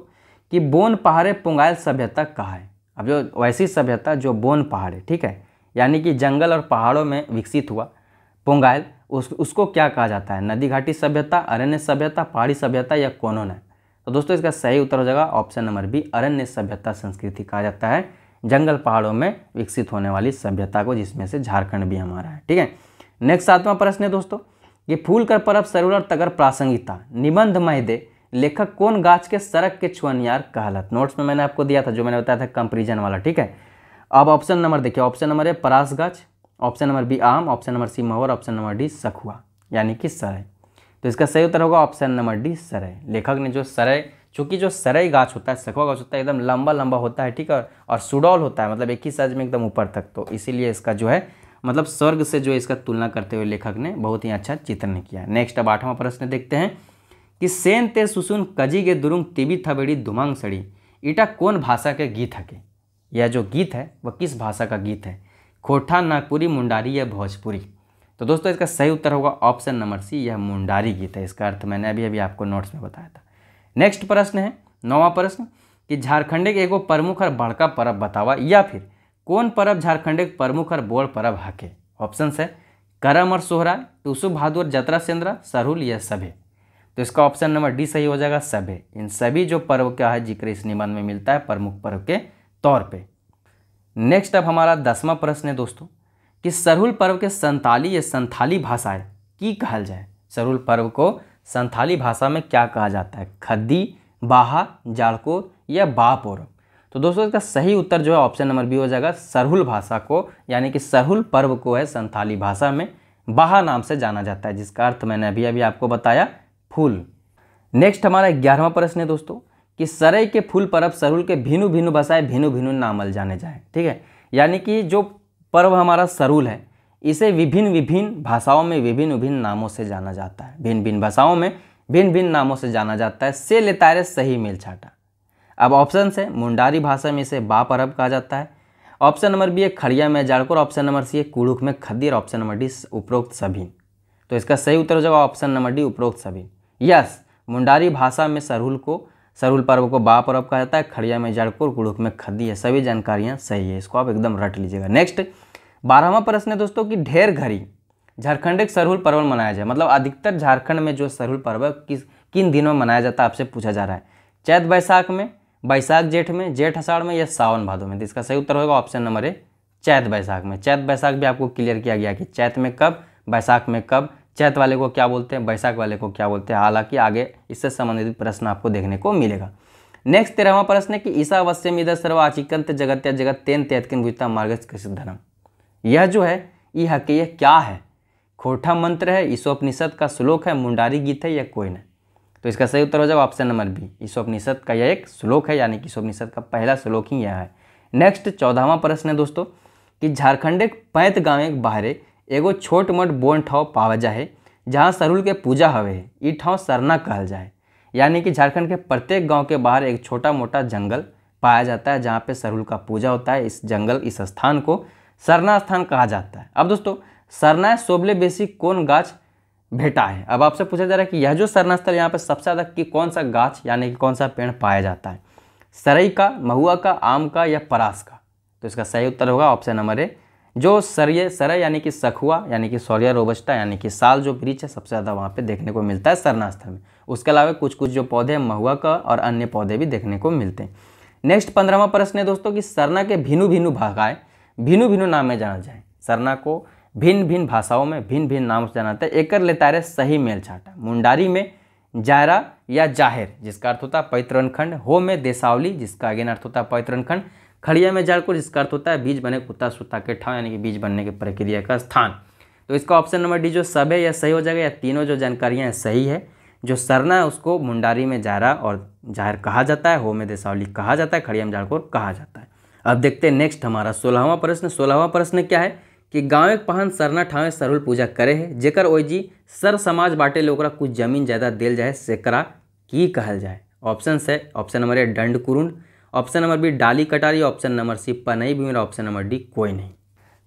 कि बोन पहाड़े पुंगायल सभ्यता कहाँ है अब जो वैसी सभ्यता जो बोन पहाड़ है ठीक है यानी कि जंगल और पहाड़ों में विकसित हुआ पुंगायल उस उसको क्या कहा जाता है नदी घाटी सभ्यता अरण्य सभ्यता पहाड़ी सभ्यता या कोनोन है तो दोस्तों इसका सही उत्तर हो जाएगा ऑप्शन नंबर बी अरण्य सभ्यता संस्कृति कहा जाता है जंगल पहाड़ों में विकसित होने वाली सभ्यता को जिसमें से झारखंड भी हमारा है ठीक है नेक्स्ट सातवां प्रश्न है दोस्तों ये फूल कर परब सरूर और तगर प्रासंगिकता निबंध महदे लेखक कौन गाछ के सड़क के छुअनियार कहलत नोट्स में मैंने आपको दिया था जो मैंने बताया था कंपेरिजन वाला ठीक है अब ऑप्शन नंबर देखिए ऑप्शन नंबर है परास गाछ ऑप्शन नंबर बी आम ऑप्शन नंबर सी महोर ऑप्शन नंबर डी सखुआ यानी कि सरय तो इसका सही उत्तर होगा ऑप्शन नंबर डी सरय लेखक ने जो सरय चूँकि जो सरई गाछ होता है सखवा गाछ होता है एकदम लंबा लंबा होता है ठीक है और सुडौल होता है मतलब एक ही साइज में एकदम ऊपर तक तो इसीलिए इसका जो है मतलब स्वर्ग से जो इसका तुलना करते हुए लेखक ने बहुत ही अच्छा चित्रण किया नेक्स्ट अब आठवां प्रश्न देखते हैं कि सेन ते सुसुन कजी गे दुरुंग तिबी थबेड़ी धुमंग सड़ी ईटा कौन भाषा के गीत है के यह जो गीत है वह किस भाषा का गीत है खोठा नागपुरी मुंडारी या भोजपुरी तो दोस्तों इसका सही उत्तर होगा ऑप्शन नंबर सी यह मुंडारी गीत है इसका अर्थ मैंने अभी अभी आपको नोट्स में बताया था नेक्स्ट प्रश्न है नौवा प्रश्न कि झारखंड के एगो प्रमुख और बड़का पर्व बतावा या फिर कौन पर्व झारखंड के प्रमुख और बोल पर्व हके ऑप्शन है करम और सोहरा टूसु बहादुर जतरा सेन्द्रा सरहुल या सभे तो इसका ऑप्शन नंबर डी सही हो जाएगा सभे इन सभी जो पर्व क्या है जिक्र इस निबंध में मिलता है प्रमुख पर्व के तौर पे नेक्स्ट अब हमारा दसवां प्रश्न है दोस्तों कि सरहुल पर्व के संताली या संथाली भाषाएं की कहल जाए सरहुल पर्व को संथाली भाषा में क्या कहा जाता है खद्दी बाहा जाड़को या बापोर तो दोस्तों इसका सही उत्तर जो है ऑप्शन नंबर बी हो जाएगा सरहुल भाषा को यानी कि सरहुल पर्व को है संथाली भाषा में बाहा नाम से जाना जाता है जिसका अर्थ मैंने अभी अभी आपको बताया फूल नेक्स्ट हमारा ग्यारहवा प्रश्न है दोस्तों कि सरई के फूल पर्व सरहुल के भिनु भिनु बसाए भिनु भिनु नामल जाने जाए ठीक है यानी कि जो पर्व हमारा सरहुल है इसे विभिन्न विभिन्न भाषाओं में विभिन्न विभिन्न नामों से जाना जाता है भिन्न भिन्न भाषाओं में भिन्न भिन्न नामों से जाना जाता है से लेता है सही मेल छाटा अब ऑप्शन है मुंडारी भाषा में इसे बाप अरब कहा जाता है ऑप्शन नंबर बी है खड़िया में जाड़कोर ऑप्शन नंबर सी है कुड़ुख में खद्दी और ऑप्शन नंबर डी उपरोक्त सभी तो इसका सही उत्तर हो जाएगा ऑप्शन नंबर डी उपरोक्त सभी यस मुंडारी भाषा में सरहुल को सरहुल पर्व को बा पर्व कहा जाता है खड़िया में जाड़कोर कुड़ुख में खद्दी है सभी जानकारियाँ सही है इसको आप एकदम रट लीजिएगा नेक्स्ट बारहवा प्रश्न है दोस्तों कि ढेर घड़ी झारखंड एक सरहुल पर्व मनाया जाए मतलब अधिकतर झारखंड में जो सरहुल पर्व किस किन दिनों में मनाया जाता है आपसे पूछा जा रहा है चैत बैसाख में बैसाख जेठ में जेठ आषाढ़ में या सावन भादों में तो इसका सही उत्तर होगा ऑप्शन नंबर ए चैत बैसाख में चैत बैसाख भी आपको क्लियर किया गया कि चैत में कब बैसाख में कब चैत वाले को क्या बोलते हैं बैसाख वाले को क्या बोलते हैं हालांकि आगे इससे संबंधित प्रश्न आपको देखने को मिलेगा नेक्स्ट तेरहवा प्रश्न है कि ईसा वश्यम इधर आचिकंत जगत्या जगत तेन तेतकिन गुजता मार्ग धर्म यह जो है हक हकैया क्या है खोठा मंत्र है ईश्वपनिषद का श्लोक है मुंडारी गीत है या कोई ना तो इसका सही उत्तर हो जाएगा ऑप्शन नंबर बी ईश्वपनिषद का यह एक श्लोक है यानी कि ईश्वपनिषद का पहला श्लोक ही यह है नेक्स्ट चौदहवा प्रश्न है दोस्तों कि झारखंड के पैंत गाँव के बाहरे एगो छोट मोट बोन ठाव पावा जाए जहाँ सरुल के पूजा हवे है ई ठाव सरना कहल जाए यानी कि झारखंड के प्रत्येक गांव के बाहर एक छोटा मोटा जंगल पाया जाता है जहाँ पे सरुल का पूजा होता है इस जंगल इस स्थान को सरना स्थान कहा जाता है अब दोस्तों सरना सोबले बेसी कौन गाछ भेटा है अब आपसे पूछा जा रहा है कि यह जो सरना स्थल यहाँ पर सबसे ज़्यादा कि कौन सा गाछ यानी कि कौन सा पेड़ पाया जाता है सरई का महुआ का आम का या परास का तो इसका सही उत्तर होगा ऑप्शन नंबर ए जो सरय सरय यानी कि सखुआ यानी कि सौरिया रोबस्टा यानी कि साल जो वृक्ष है सबसे ज़्यादा वहाँ पे देखने को मिलता है सरना स्थल में उसके अलावा कुछ कुछ जो पौधे हैं महुआ का और अन्य पौधे भी देखने को मिलते हैं नेक्स्ट पंद्रहवा प्रश्न है दोस्तों कि सरना के भिनु भिनु भागाएँ भिन्न भिन्न नाम में जाना जाए सरना को भिन्न भिन्न भाषाओं में भिन्न भिन्न नाम से जाना जाता है एकर लेता है सही मेल छाटा मुंडारी में जायरा या जाहिर जिसका अर्थ होता है पैतरण खंड हो में देसावली जिसका अगेन अर्थ होता है पैतरण खंड खड़िया में जाड़कुल जिसका अर्थ होता है बीज बने कुत्ता सुता के ठाव यानी कि बीज बनने की प्रक्रिया का स्थान तो इसका ऑप्शन नंबर डी जो सब है या सही हो जाएगा या तीनों जो जानकारियाँ सही है जो सरना है उसको मुंडारी में जायरा और जाहिर कहा जाता है हो में देसावली कहा जाता है खड़िया में जाड़कुल कहा जाता है अब देखते हैं नेक्स्ट हमारा सोलहवां प्रश्न सोलहवां प्रश्न क्या है कि गाँव एक पहन सरना ठावे सरुल पूजा करे है जेकर ओ जी सर समाज बाटे लोकरा कुछ जमीन ज्यादा दिल जाए सेकरा की कहल जाए ऑप्शन है ऑप्शन नंबर ए दंड कुरुंड ऑप्शन नंबर बी डाली कटारी ऑप्शन नंबर सी नहीं भूमि ऑप्शन नंबर डी कोई नहीं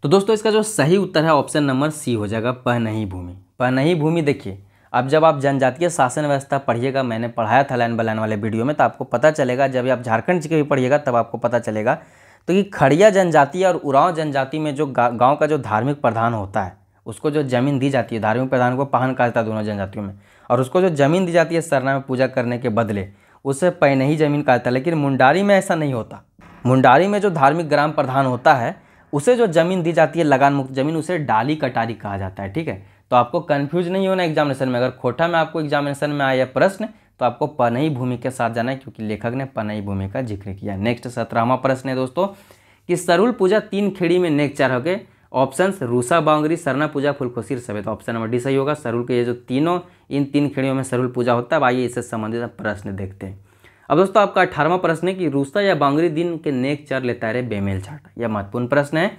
तो दोस्तों इसका जो सही उत्तर है ऑप्शन नंबर सी हो जाएगा नहीं भूमि नहीं भूमि देखिए अब जब आप जनजातीय शासन व्यवस्था पढ़िएगा मैंने पढ़ाया था लाइन बलाइन वाले वीडियो में तो आपको पता चलेगा जब आप झारखंड जी के भी पढ़िएगा तब आपको पता चलेगा तो ये खड़िया जनजाति और उरांव जनजाति में जो गांव का जो धार्मिक प्रधान होता है उसको जो ज़मीन दी जाती है धार्मिक प्रधान को पहन कहा जाता है दोनों जनजातियों में और उसको जो ज़मीन दी जाती है सरना में पूजा करने के बदले उसे पैन ही ज़मीन कहा जाता है लेकिन मुंडारी में ऐसा नहीं होता मुंडारी में जो धार्मिक ग्राम प्रधान होता है उसे जो ज़मीन दी जाती है लगान मुक्त ज़मीन उसे डाली कटारी कहा जाता है ठीक है तो आपको कन्फ्यूज नहीं होना एग्जामिनेशन में अगर खोटा में आपको एग्जामिनेशन में आया प्रश्न तो आपको पनई भूमि के साथ जाना है क्योंकि लेखक ने पनई भूमि का जिक्र किया नेक्स्ट सत्रहवा प्रश्न है दोस्तों कि सरुल पूजा तीन खेड़ी में नेक्चर हो गए ऑप्शन रूसा बांगरी सरना पूजा फुलखोसीर तो ऑप्शन नंबर डी सही होगा सरुल के ये जो तीनों इन तीन खेड़ियों में सरुल पूजा होता है अब आइए इससे संबंधित प्रश्न देखते हैं अब दोस्तों आपका अठारहवा प्रश्न है कि रूसा या बांगरी दिन के नेक चार लेता है बेमेल छाट यह महत्वपूर्ण प्रश्न है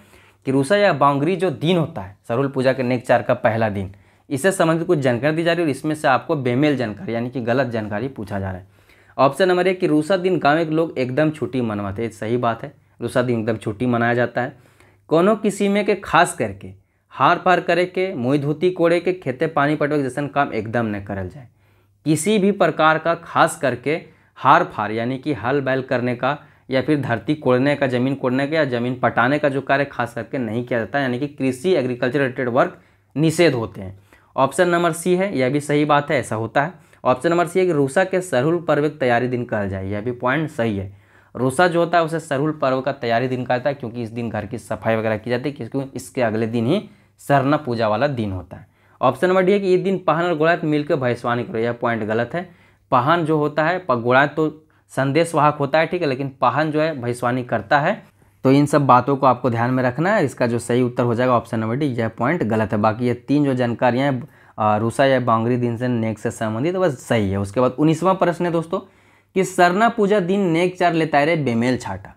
कि रूसा या बांगरी जो दिन होता है सरुल पूजा के नेक चार का पहला दिन इससे संबंधित कुछ जानकारी दी जा रही है और इसमें से आपको बेमेल जानकारी यानी कि गलत जानकारी पूछा जा रहा है ऑप्शन नंबर एक कि रूसा दिन गाँव के लोग एकदम छुट्टी मनवाते हैं सही बात है रूसा दिन एकदम छुट्टी मनाया जाता है कोनो किसी में के खास करके हार पार करे के मुँह धोती कोड़े के खेते पानी पटवे जैसा काम एकदम न करल जाए किसी भी प्रकार का खास करके हार फार यानी कि हल बैल करने का या फिर धरती कोड़ने का ज़मीन कोड़ने का या ज़मीन पटाने का जो कार्य खास करके नहीं किया जाता यानी कि कृषि एग्रीकल्चर रिलेटेड वर्क निषेध होते हैं ऑप्शन नंबर सी है यह भी सही बात है ऐसा होता है ऑप्शन नंबर सी है कि रूसा के सरहुल पर्व की तैयारी दिन कहा जाए यह भी पॉइंट सही है रूसा जो होता है उसे सरहुल पर्व का तैयारी दिन जाता है क्योंकि इस दिन घर की सफाई वगैरह की जाती है क्योंकि इसके अगले दिन ही सरना पूजा वाला दिन होता है ऑप्शन नंबर डी है कि ये दिन पहन और गुड़ायत मिलकर भैंसवानी करो यह पॉइंट गलत है पहन जो होता है गुड़ायत तो संदेशवाहक होता है ठीक है लेकिन पहन जो है भविष्यवाणी करता है तो इन सब बातों को आपको ध्यान में रखना है इसका जो सही उत्तर हो जाएगा ऑप्शन नंबर डी यह पॉइंट गलत है बाकी ये तीन जो जानकारियाँ हैं रूसा या बांगरी दिन से नेक से संबंधित तो बस सही है उसके बाद उन्नीसवां प्रश्न है दोस्तों कि सरना पूजा दिन नेक चार लेता रे बेमेल छाटा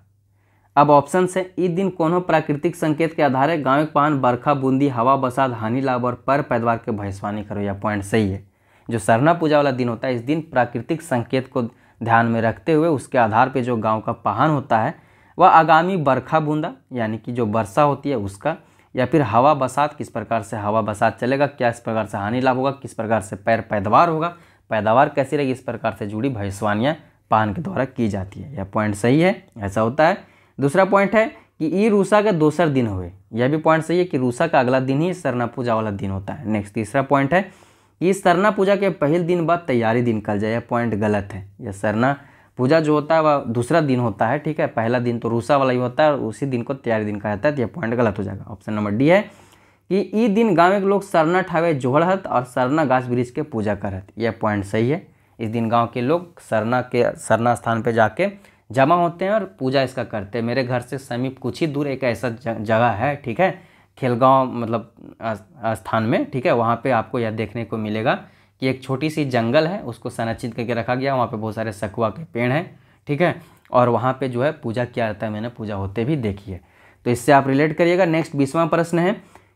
अब ऑप्शन से इस दिन कोनो प्राकृतिक संकेत के आधार है गाँव पान बरखा बूंदी हवा बसात हानि लाभ और पर पैदवार के भविष्यवाणी करो यह पॉइंट सही है जो सरना पूजा वाला दिन होता है इस दिन प्राकृतिक संकेत को ध्यान में रखते हुए उसके आधार पर जो गाँव का पहान होता है व आगामी बरखा बूंदा यानी कि जो वर्षा होती है उसका या फिर हवा बसात किस प्रकार से हवा बसात चलेगा क्या इस प्रकार से हानि लाभ होगा किस प्रकार से पैर पैदावार होगा पैदावार कैसी रहेगी इस प्रकार से जुड़ी भविष्यवाणियाँ पान के द्वारा की जाती है यह पॉइंट सही है ऐसा होता है दूसरा पॉइंट है कि ई रूसा का दूसरा दिन हुए यह भी पॉइंट सही है कि रूसा का अगला दिन ही सरना पूजा वाला दिन होता है नेक्स्ट तीसरा पॉइंट है कि सरना पूजा के पहले दिन बाद तैयारी दिन कल जाए यह पॉइंट गलत है यह सरना पूजा जो होता है वह दूसरा दिन होता है ठीक है पहला दिन तो रूसा वाला ही होता है और उसी दिन को तैयारी दिन कहा जाता है तो यह पॉइंट गलत हो जाएगा ऑप्शन नंबर डी है कि ई दिन गाँव के लोग सरना ठावे जोहड़हत और सरना गाछ वृक्ष के पूजा करत यह पॉइंट सही है इस दिन गाँव के लोग सरना के सरना स्थान पर जाके जमा होते हैं और पूजा इसका करते हैं मेरे घर से समीप कुछ ही दूर एक ऐसा जगह है ठीक है खेलगांव मतलब स्थान में ठीक है वहाँ पे आपको यह देखने को मिलेगा कि एक छोटी सी जंगल है उसको संरक्षित करके रखा गया वहाँ पे बहुत सारे सकुआ के पेड़ हैं ठीक है और वहाँ पे जो है पूजा किया जाता है मैंने पूजा होते भी देखी है तो इससे आप रिलेट करिएगा नेक्स्ट बीसवां प्रश्न है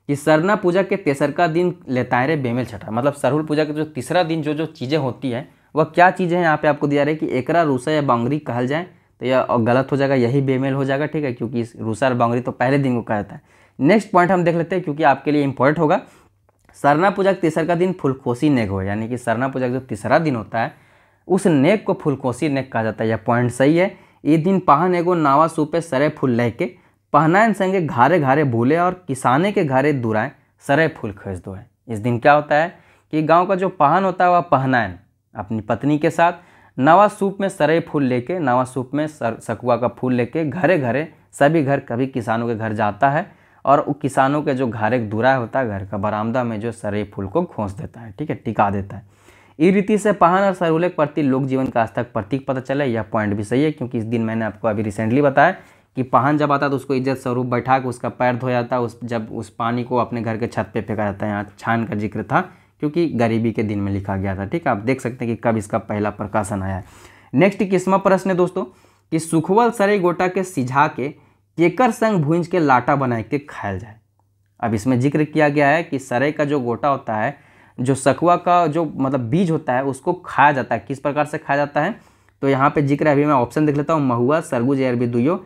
कि सरना पूजा के तेसरका दिन लेता रे बेमेल छठा मतलब सरहुल पूजा का जो तीसरा दिन जो जो चीज़ें होती है वह क्या चीज़ें हैं यहाँ पे आपको दिया रहा है कि एकरा रूसा या बांगरी कहा जाए तो यह गलत हो जाएगा यही बेमेल हो जाएगा ठीक है क्योंकि रूसा और बांगरी तो पहले दिन को कहा जाता है नेक्स्ट पॉइंट हम देख लेते हैं क्योंकि आपके लिए इंपॉर्टेंट होगा सरना पूजा के तीसरा दिन फुलकोसी नेग हो यानी कि सरना पूजा का जो तीसरा दिन होता है उस नेग को फुलकोसी नेग कहा जाता है यह पॉइंट सही है ये दिन पहन एगो नावा सूपे सरे फूल लह के संगे घारे घारे भूले और किसाने के घारे दूराए सरे फूल खोज दो है इस दिन क्या होता है कि गांव का जो पहन होता है वह पहनाएन अपनी पत्नी के साथ नवा सूप में सरे फूल लेके नवा सूप में सर सकुआ का फूल लेके घरे घरे सभी घर कभी किसानों के घर जाता है और किसानों के जो घर एक दूरा होता है घर का बरामदा में जो सरे फूल को खोस देता है ठीक है टिका देता है इस रीति से पहान और सरूले के प्रति लोक जीवन का आज तक प्रतीक पता चला यह पॉइंट भी सही है क्योंकि इस दिन मैंने आपको अभी रिसेंटली बताया कि पहान जब आता है तो उसको इज्जत स्वरूप बैठा के उसका पैर धो जाता है उस जब उस पानी को अपने घर के छत पे फेंका जाता है यहाँ छान का जिक्र था क्योंकि गरीबी के दिन में लिखा गया था ठीक है आप देख सकते हैं कि कब इसका पहला प्रकाशन आया है नेक्स्ट किस्मा प्रश्न है दोस्तों कि सुखवल सरे गोटा के सिझा के केकर संग भूंज के लाटा बना के खाया जाए अब इसमें जिक्र किया गया है कि सरई का जो गोटा होता है जो सखुआ का जो मतलब बीज होता है उसको खाया जाता है किस प्रकार से खाया जाता है तो यहाँ पे जिक्र अभी मैं ऑप्शन देख लेता हूँ महुआ सरगुज एयरबी दुयो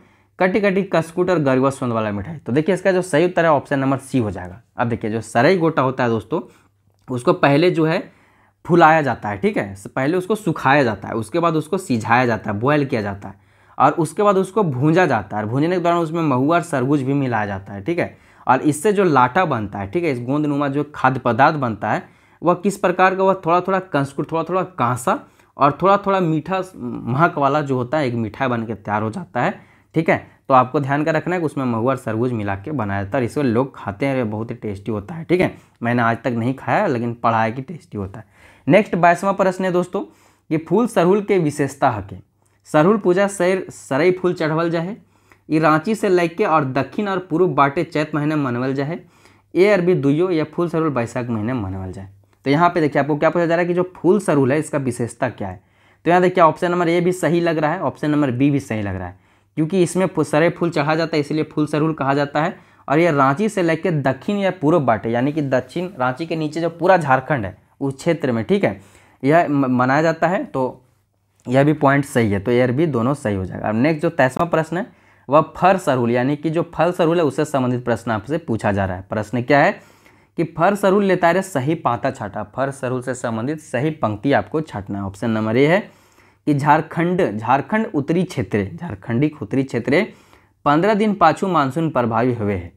कटी कटी कस्कुट और गरुआ सुंद वाला मिठाई तो देखिए इसका जो सही उत्तर है ऑप्शन नंबर सी हो जाएगा अब देखिए जो सरई गोटा होता है दोस्तों उसको पहले जो है फुलाया जाता है ठीक है पहले उसको सुखाया जाता है उसके बाद उसको सिझाया जाता है बॉयल किया जाता है और उसके बाद उसको भूंजा जाता है भूंजने के दौरान उसमें महुआ और सरगुज भी मिलाया जाता है ठीक है और इससे जो लाटा बनता है ठीक है इस नुमा जो खाद्य पदार्थ बनता है वह किस प्रकार का वह थोड़ा थोड़ा कंस्कुट थोड़ा थोड़ा कांसा और थोड़ा थोड़ा मीठा महक वाला जो होता है एक मिठाई बन के तैयार हो जाता है ठीक है तो आपको ध्यान का रखना है कि उसमें महुआ और सरगुज मिला के बनाया जाता है और इसमें लोग खाते हैं बहुत ही टेस्टी होता है ठीक है मैंने आज तक नहीं खाया लेकिन पढ़ा है कि टेस्टी होता है नेक्स्ट बाईसवां प्रश्न है दोस्तों ये फूल सरहुल के विशेषता हकें सरहुल पूजा सैर सरई फूल चढ़वल जाए ये रांची से लग के और दक्षिण और पूर्व बाटे चैत महीने मनवल जाए ये अरबी दुइयो या फूल सरुल बैसाख महीने मनवल जाए तो यहाँ पे देखिए आपको क्या पूछा जा रहा है कि जो फूल सरुल है इसका विशेषता क्या है तो यहाँ देखिए ऑप्शन नंबर ए भी सही लग रहा है ऑप्शन नंबर बी भी सही लग रहा है क्योंकि इसमें सरे फूल चढ़ा जाता है इसलिए फूल सरुल कहा जाता है और यह रांची से लेकर दक्षिण या पूर्व बाटे यानी कि दक्षिण रांची के नीचे जो पूरा झारखंड है उस क्षेत्र में ठीक है यह मनाया जाता है तो यह भी पॉइंट सही है तो यह भी दोनों सही हो जाएगा अब नेक्स्ट जो तेसवा प्रश्न है वह फर सरूल यानी कि जो फल सरूल है उससे संबंधित प्रश्न आपसे पूछा जा रहा है प्रश्न क्या है कि फर सरूल लेता रहे सही पाता छाटा फर सरूल से संबंधित सही पंक्ति आपको छाटना है ऑप्शन नंबर ए है कि झारखंड झारखंड उत्तरी क्षेत्र झारखंडी उत्तरी क्षेत्र पंद्रह दिन पाछू मानसून प्रभावी हुए है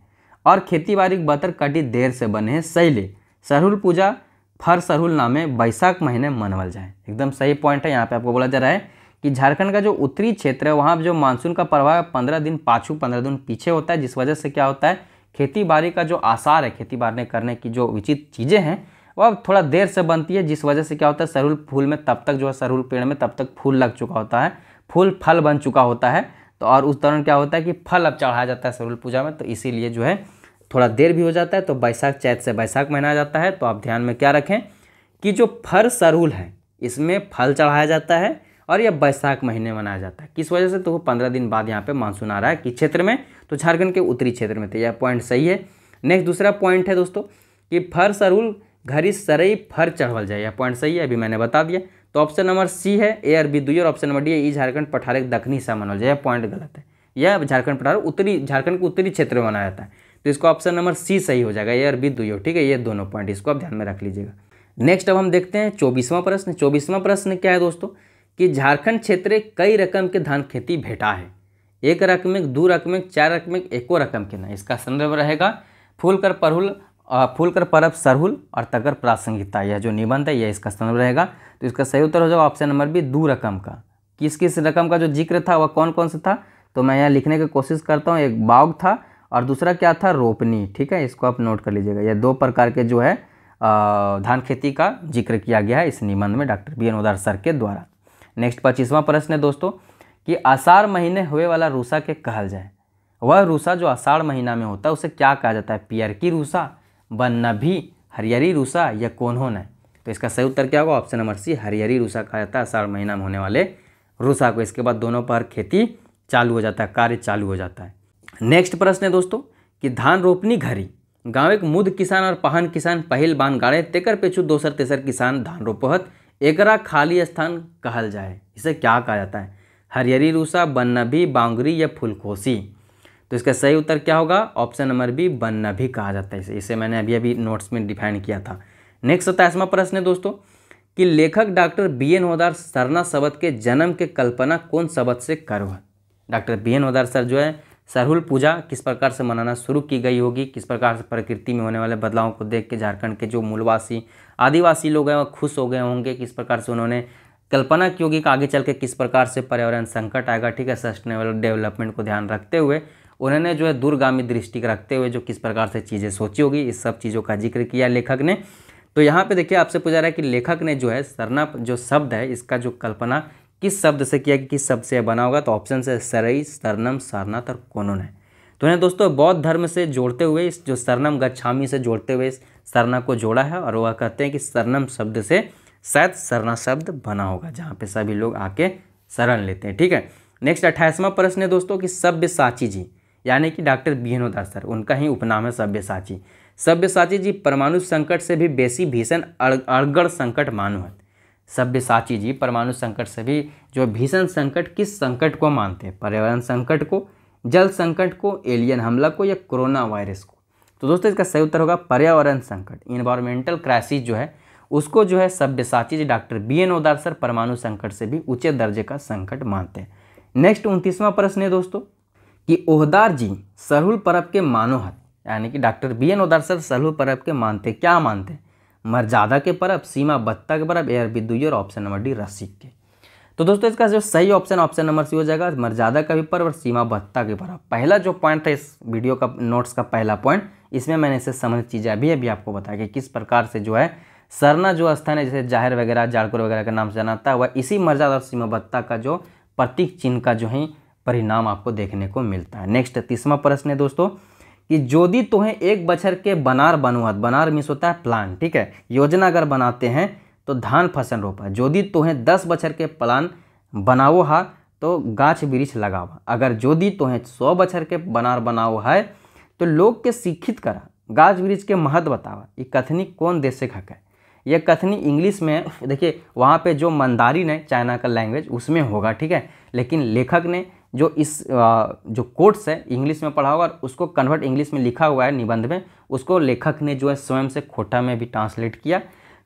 और खेती बाड़ी बतर कटी देर से बने हैं सही ले सरहुल पूजा फर सरहुल नामे बैसाख महीने मनवल जाए एकदम सही पॉइंट है यहाँ पे आपको बोला जा रहा है कि झारखंड का जो उत्तरी क्षेत्र है वहाँ जो मानसून का प्रभाव पंद्रह दिन पाछू पंद्रह दिन पीछे होता है जिस वजह से क्या होता है खेती बाड़ी का जो आसार है खेती बाड़ी करने की जो उचित चीज़ें हैं वह अब थोड़ा देर से बनती है जिस वजह से क्या होता है सरहुल फूल में तब तक जो है सरहुल पेड़ में तब तक फूल लग चुका होता है फूल फल बन चुका होता है तो और उस दौरान क्या होता है कि फल अब चढ़ाया जाता है सरहुल पूजा में तो इसीलिए जो है थोड़ा देर भी हो जाता है तो बैसाख चैत से बैसाख महीना आ जाता है तो आप ध्यान में क्या रखें कि जो फर सरूल है इसमें फल चढ़ाया जाता है और यह बैसाख महीने मनाया जाता है किस वजह से तो वो पंद्रह दिन बाद यहाँ पे मानसून आ रहा है किस क्षेत्र में तो झारखंड के उत्तरी क्षेत्र में थे यह पॉइंट सही है नेक्स्ट दूसरा पॉइंट है दोस्तों कि फर सरूल घरी सरई फर चढ़वल जाए यह पॉइंट सही है अभी मैंने बता दिया तो ऑप्शन नंबर सी है ए आर बी दुई और ऑप्शन नंबर डी है ई e झारखंड पठारे दखनी हिस्सा मनाया जाए यह पॉइंट गलत है यह झारखंड पठार उत्तरी झारखंड के उत्तरी क्षेत्र में मनाया जाता है तो इसको ऑप्शन नंबर सी सही हो जाएगा ये बी दुयो ठीक है ये दोनों पॉइंट इसको आप ध्यान में रख लीजिएगा नेक्स्ट अब हम देखते हैं चौबीसवां प्रश्न चौबीसवां प्रश्न क्या है दोस्तों कि झारखंड क्षेत्र कई रकम के धान खेती भेटा है एक रकमिक दो रकमिक चार रकमिक एको रकम के ना इसका संदर्भ रहेगा फूल कर परहुल फूल कर परब सरहुल और तगर प्रासंगिकता यह जो निबंध है यह इसका संदर्भ रहेगा तो इसका सही उत्तर हो जाएगा ऑप्शन नंबर बी दो रकम का किस किस रकम का जो जिक्र था वह कौन कौन सा था तो मैं यहाँ लिखने की कोशिश करता हूँ एक बाग था और दूसरा क्या था रोपनी ठीक है इसको आप नोट कर लीजिएगा यह दो प्रकार के जो है धान खेती का जिक्र किया गया है इस निबंध में doctor B N Udar sir के द्वारा नेक्स्ट पच्चीसवां प्रश्न है दोस्तों कि आषाढ़ महीने हुए वाला रूसा के कहल जाए वह रूसा जो आषाढ़ महीना में होता है उसे क्या कहा जाता है पियर की रूसा नभी हरियरी रूसा या कौन होना है तो इसका सही उत्तर क्या होगा ऑप्शन नंबर सी हरियरी रूसा कहा जाता है आषाढ़ महीना में होने वाले रूसा को इसके बाद दोनों पर खेती चालू हो जाता है कार्य चालू हो जाता है नेक्स्ट प्रश्न है दोस्तों कि धान रोपनी घरी गाँव एक मुद किसान और पहान किसान पहल बान गाड़े तेकर पेचू दोसर तेसर किसान धान रोपहत एकरा खाली स्थान कहल जाए इसे क्या कहा जाता है हरियरी रूसा बन्नभी बांगरी या फुलकोसी तो इसका सही उत्तर क्या होगा ऑप्शन नंबर बी बन्नभी कहा जाता है इसे इसे मैंने अभी अभी नोट्स में डिफाइन किया था नेक्स्ट सताइसवा प्रश्न है दोस्तों कि लेखक डॉक्टर बी एन होदार सरना शबद के जन्म के कल्पना कौन शब्द से करो doctor B N Hodar sir जो है सरहुल पूजा किस प्रकार से मनाना शुरू की गई होगी किस प्रकार से प्रकृति में होने वाले बदलावों को देख के झारखंड के जो मूलवासी आदिवासी लोग हैं वह खुश हो गए होंगे किस प्रकार से उन्होंने कल्पना की होगी कि आगे चल के किस प्रकार से पर्यावरण संकट आएगा ठीक है सस्टेनेबल डेवलपमेंट को ध्यान रखते हुए उन्होंने जो है दूरगामी दृष्टि रखते हुए जो किस प्रकार से चीज़ें सोची होगी इस सब चीज़ों का जिक्र किया लेखक ने तो यहाँ पे देखिए आपसे पूछा रहा है कि लेखक ने जो है सरना जो शब्द है इसका जो कल्पना किस शब्द से किया कि किस शब्द से बना होगा तो ऑप्शन है सरई सरनम सरनाथ और कोनोन है तो इन्हें दोस्तों बौद्ध धर्म से जोड़ते हुए इस जो सरनम गच्छामी से जोड़ते हुए इस सरना को जोड़ा है और वह कहते हैं कि सरनम शब्द से शायद सरना शब्द बना होगा जहाँ पे सभी लोग आके शरण लेते हैं ठीक है नेक्स्ट अट्ठाईसवां प्रश्न है दोस्तों कि सभ्य साची जी यानी कि डॉक्टर बीहनोदास सर उनका ही उपनाम है सभ्य साची सभ्य साची जी परमाणु संकट से भी बेसी भीषण अड़गड़ संकट मानो है सभ्यसाची जी परमाणु संकट से भी जो भीषण संकट किस संकट को मानते हैं पर्यावरण संकट को जल संकट को एलियन हमला को या कोरोना वायरस को तो दोस्तों इसका सही उत्तर होगा पर्यावरण संकट इन्वायरमेंटल क्राइसिस जो है उसको जो है सभ्यसाची ji doctor B N Odar sir परमाणु संकट से भी ऊंचे दर्जे का संकट मानते हैं नेक्स्ट उनतीसवां प्रश्न है दोस्तों कि ओहदार जी सरहुल परब के मानोहत यानी कि doctor B N Odar sir Sarhul परब के मानते क्या मानते हैं मर्जादा के परब सीमा बत्ता के परब एयर बिद्दुई और ऑप्शन नंबर डी रसिक के तो दोस्तों इसका जो सही ऑप्शन ऑप्शन नंबर सी हो जाएगा मर्जादा का भी पर्व और सीमा भत्ता के पर्व पहला जो पॉइंट था इस वीडियो का नोट्स का पहला पॉइंट इसमें मैंने इससे संबंधित चीज़ें अभी अभी आपको बताया कि किस प्रकार से जो है सरना जो स्थान है जैसे जाहिर वगैरह जाड़कुर वगैरह के नाम से जाना था वह इसी मर्जादा और सीमा भत्ता का जो प्रतीक चिन्ह का जो है परिणाम आपको देखने को मिलता है नेक्स्ट तीसवा प्रश्न है दोस्तों कि यदि तुम्हें एक बछर के बनार बनवा बनार मीन्स होता है प्लान ठीक है योजना अगर बनाते हैं तो धान फसल रोपा यदि तुम्हें दस बछर के प्लान बनाओ हा तो गाछ वृक्ष लगाओ अगर यदि तुम्हें सौ बछर के बनार बनाओ है तो लोग के शिक्षित करा गाछ वृक्ष के महत्व बतावा ये कथनी कौन देश से हक है यह कथनी इंग्लिश में देखिए वहाँ पे जो मंदारी ने चाइना का लैंग्वेज उसमें होगा ठीक है लेकिन लेखक ने जो इस जो कोर्ट्स है इंग्लिश में पढ़ा होगा और उसको कन्वर्ट इंग्लिश में लिखा हुआ है निबंध में उसको लेखक ने जो है स्वयं से खोटा में भी ट्रांसलेट किया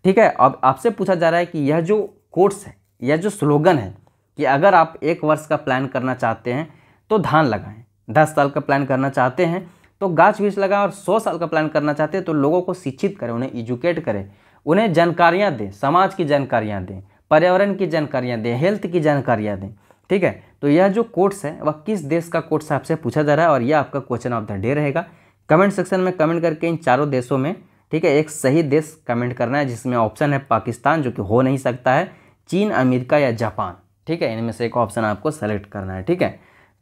ठीक है अब आपसे पूछा जा रहा है कि यह जो कोर्ट्स है यह जो स्लोगन है कि अगर आप एक वर्ष का प्लान करना चाहते हैं तो धान लगाएं दस साल का प्लान करना चाहते हैं तो गाछ वृक्ष लगाएं और सौ साल का प्लान करना चाहते हैं तो लोगों को शिक्षित करें उन्हें एजुकेट करें उन्हें जानकारियाँ दें समाज की जानकारियाँ दें पर्यावरण की जानकारियाँ दें हेल्थ की जानकारियाँ दें ठीक है तो यह जो कोर्ट्स है वह किस देश का कोर्ट्स आपसे पूछा जा रहा है और यह आपका क्वेश्चन ऑफ द डे रहेगा कमेंट सेक्शन में कमेंट करके इन चारों देशों में ठीक है एक सही देश कमेंट करना है जिसमें ऑप्शन है पाकिस्तान जो कि हो नहीं सकता है चीन अमेरिका या जापान ठीक है इनमें से एक ऑप्शन आपको सेलेक्ट करना है ठीक है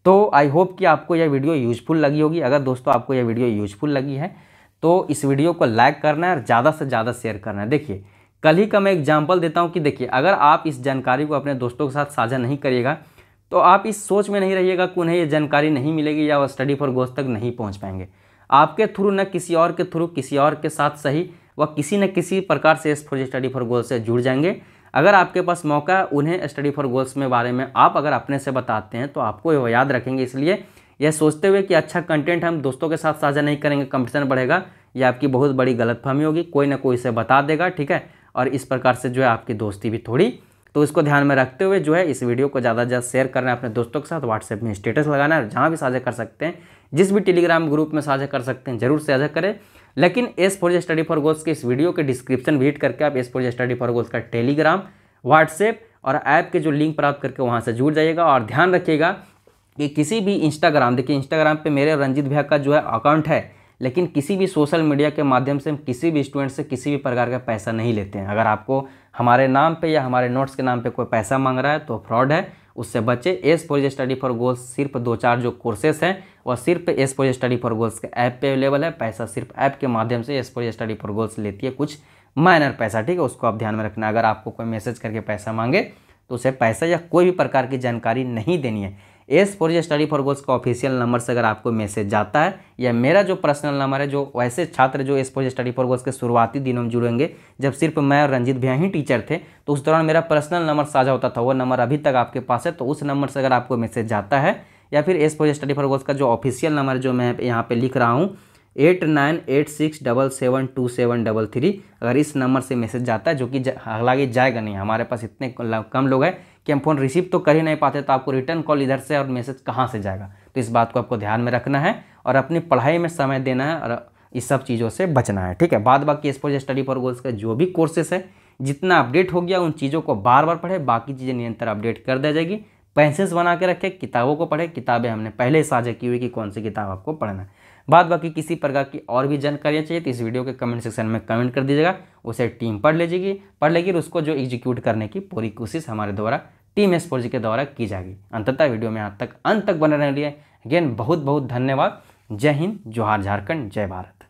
तो आई होप कि आपको यह वीडियो यूजफुल लगी होगी अगर दोस्तों आपको यह वीडियो यूजफुल लगी है तो इस वीडियो को लाइक करना है और ज़्यादा से ज़्यादा शेयर करना है देखिए कल ही का मैं एग्जाम्पल देता हूँ कि देखिए अगर आप इस जानकारी को अपने दोस्तों के साथ साझा नहीं करिएगा तो आप इस सोच में नहीं रहिएगा कि उन्हें ये जानकारी नहीं मिलेगी या वह स्टडी फॉर गोस्ट तक नहीं पहुँच पाएंगे आपके थ्रू न किसी और के थ्रू किसी और के साथ सही वह किसी न किसी प्रकार से इस फॉर स्टडी फॉर गोल्स से जुड़ जाएंगे अगर आपके पास मौका है उन्हें स्टडी फॉर गोल्स में बारे में आप अगर अपने से बताते हैं तो आपको यह याद रखेंगे इसलिए यह सोचते हुए कि अच्छा कंटेंट हम दोस्तों के साथ साझा नहीं करेंगे कंपटीशन बढ़ेगा यह आपकी बहुत बड़ी गलतफहमी होगी कोई ना कोई इसे बता देगा ठीक है और इस प्रकार से जो है आपकी दोस्ती भी थोड़ी तो इसको ध्यान में रखते हुए जो है इस वीडियो को ज़्यादा से ज़्यादा शेयर करना है अपने दोस्तों के साथ व्हाट्सएप में स्टेटस लगाना है जहाँ भी साझा कर सकते हैं जिस भी टेलीग्राम ग्रुप में साझा कर सकते हैं जरूर साझा करें लेकिन S for study for goals के इस वीडियो के डिस्क्रिप्शन भीट करके आप S for study for goals का टेलीग्राम व्हाट्सएप और ऐप के जो लिंक प्राप्त करके वहाँ से जुड़ जाइएगा और ध्यान रखिएगा कि किसी भी इंस्टाग्राम देखिए इंस्टाग्राम पर मेरे रंजीत भैया का जो है अकाउंट है लेकिन किसी भी सोशल मीडिया के माध्यम से हम किसी भी स्टूडेंट से किसी भी प्रकार का पैसा नहीं लेते हैं अगर आपको हमारे नाम पे या हमारे नोट्स के नाम पे कोई पैसा मांग रहा है तो फ्रॉड है उससे बचे S for study for goals सिर्फ दो चार जो कोर्सेस हैं वह सिर्फ S for study for goals के ऐप पे अवेलेबल है पैसा सिर्फ ऐप के माध्यम से S for study for goals लेती है कुछ माइनर पैसा ठीक है उसको आप ध्यान में रखना अगर आपको कोई मैसेज करके पैसा मांगे तो उसे पैसा या कोई भी प्रकार की जानकारी नहीं देनी है एस फॉर ये स्टडी फॉर गोल्स का ऑफिशियल नंबर से अगर आपको मैसेज जाता है या मेरा जो पर्सनल नंबर है जो वैसे छात्र जो S for study for goals के शुरुआती दिनों में जुड़ेंगे जब सिर्फ मैं और रंजित भैया ही टीचर थे तो उस दौरान मेरा पर्सनल नंबर साझा होता था वो नंबर अभी तक आपके पास है तो उस नंबर से अगर आपको मैसेज जाता है या फिर S for study for goals का जो ऑफिशियल नंबर जो मैं यहाँ पर लिख रहा हूँ eight nine eight six double seven two seven double three अगर इस नंबर से मैसेज जाता है जो कि हालांकि जाएगा नहीं हमारे पास इतने कम लोग हैं कि हम फ़ोन रिसीव तो कर ही नहीं पाते तो आपको रिटर्न कॉल इधर से और मैसेज कहाँ से जाएगा तो इस बात को आपको ध्यान में रखना है और अपनी पढ़ाई में समय देना है और इस सब चीज़ों से बचना है ठीक है बाद बाकी इस पर स्टडी फॉर गोल्स का जो भी कोर्सेस है जितना अपडेट हो गया उन चीज़ों को बार बार पढ़े बाकी चीज़ें निरंतर अपडेट कर दिया जाएगी पेंसिल्स बना के रखें किताबों को पढ़े किताबें हमने पहले साझा की हुई कि कौन सी किताब आपको पढ़ना है बाद बाकी किसी प्रकार की और भी जानकारियाँ चाहिए तो इस वीडियो के कमेंट सेक्शन में कमेंट कर दीजिएगा उसे टीम पढ़ लीजिएगी पढ़ लेगी उसको जो एग्जीक्यूट करने की पूरी कोशिश हमारे द्वारा टीम एस के द्वारा की जाएगी अंततः वीडियो में यहाँ तक अंत तक बने रहने लिए अगेन बहुत बहुत धन्यवाद जय हिंद जोहार झारखंड जय भारत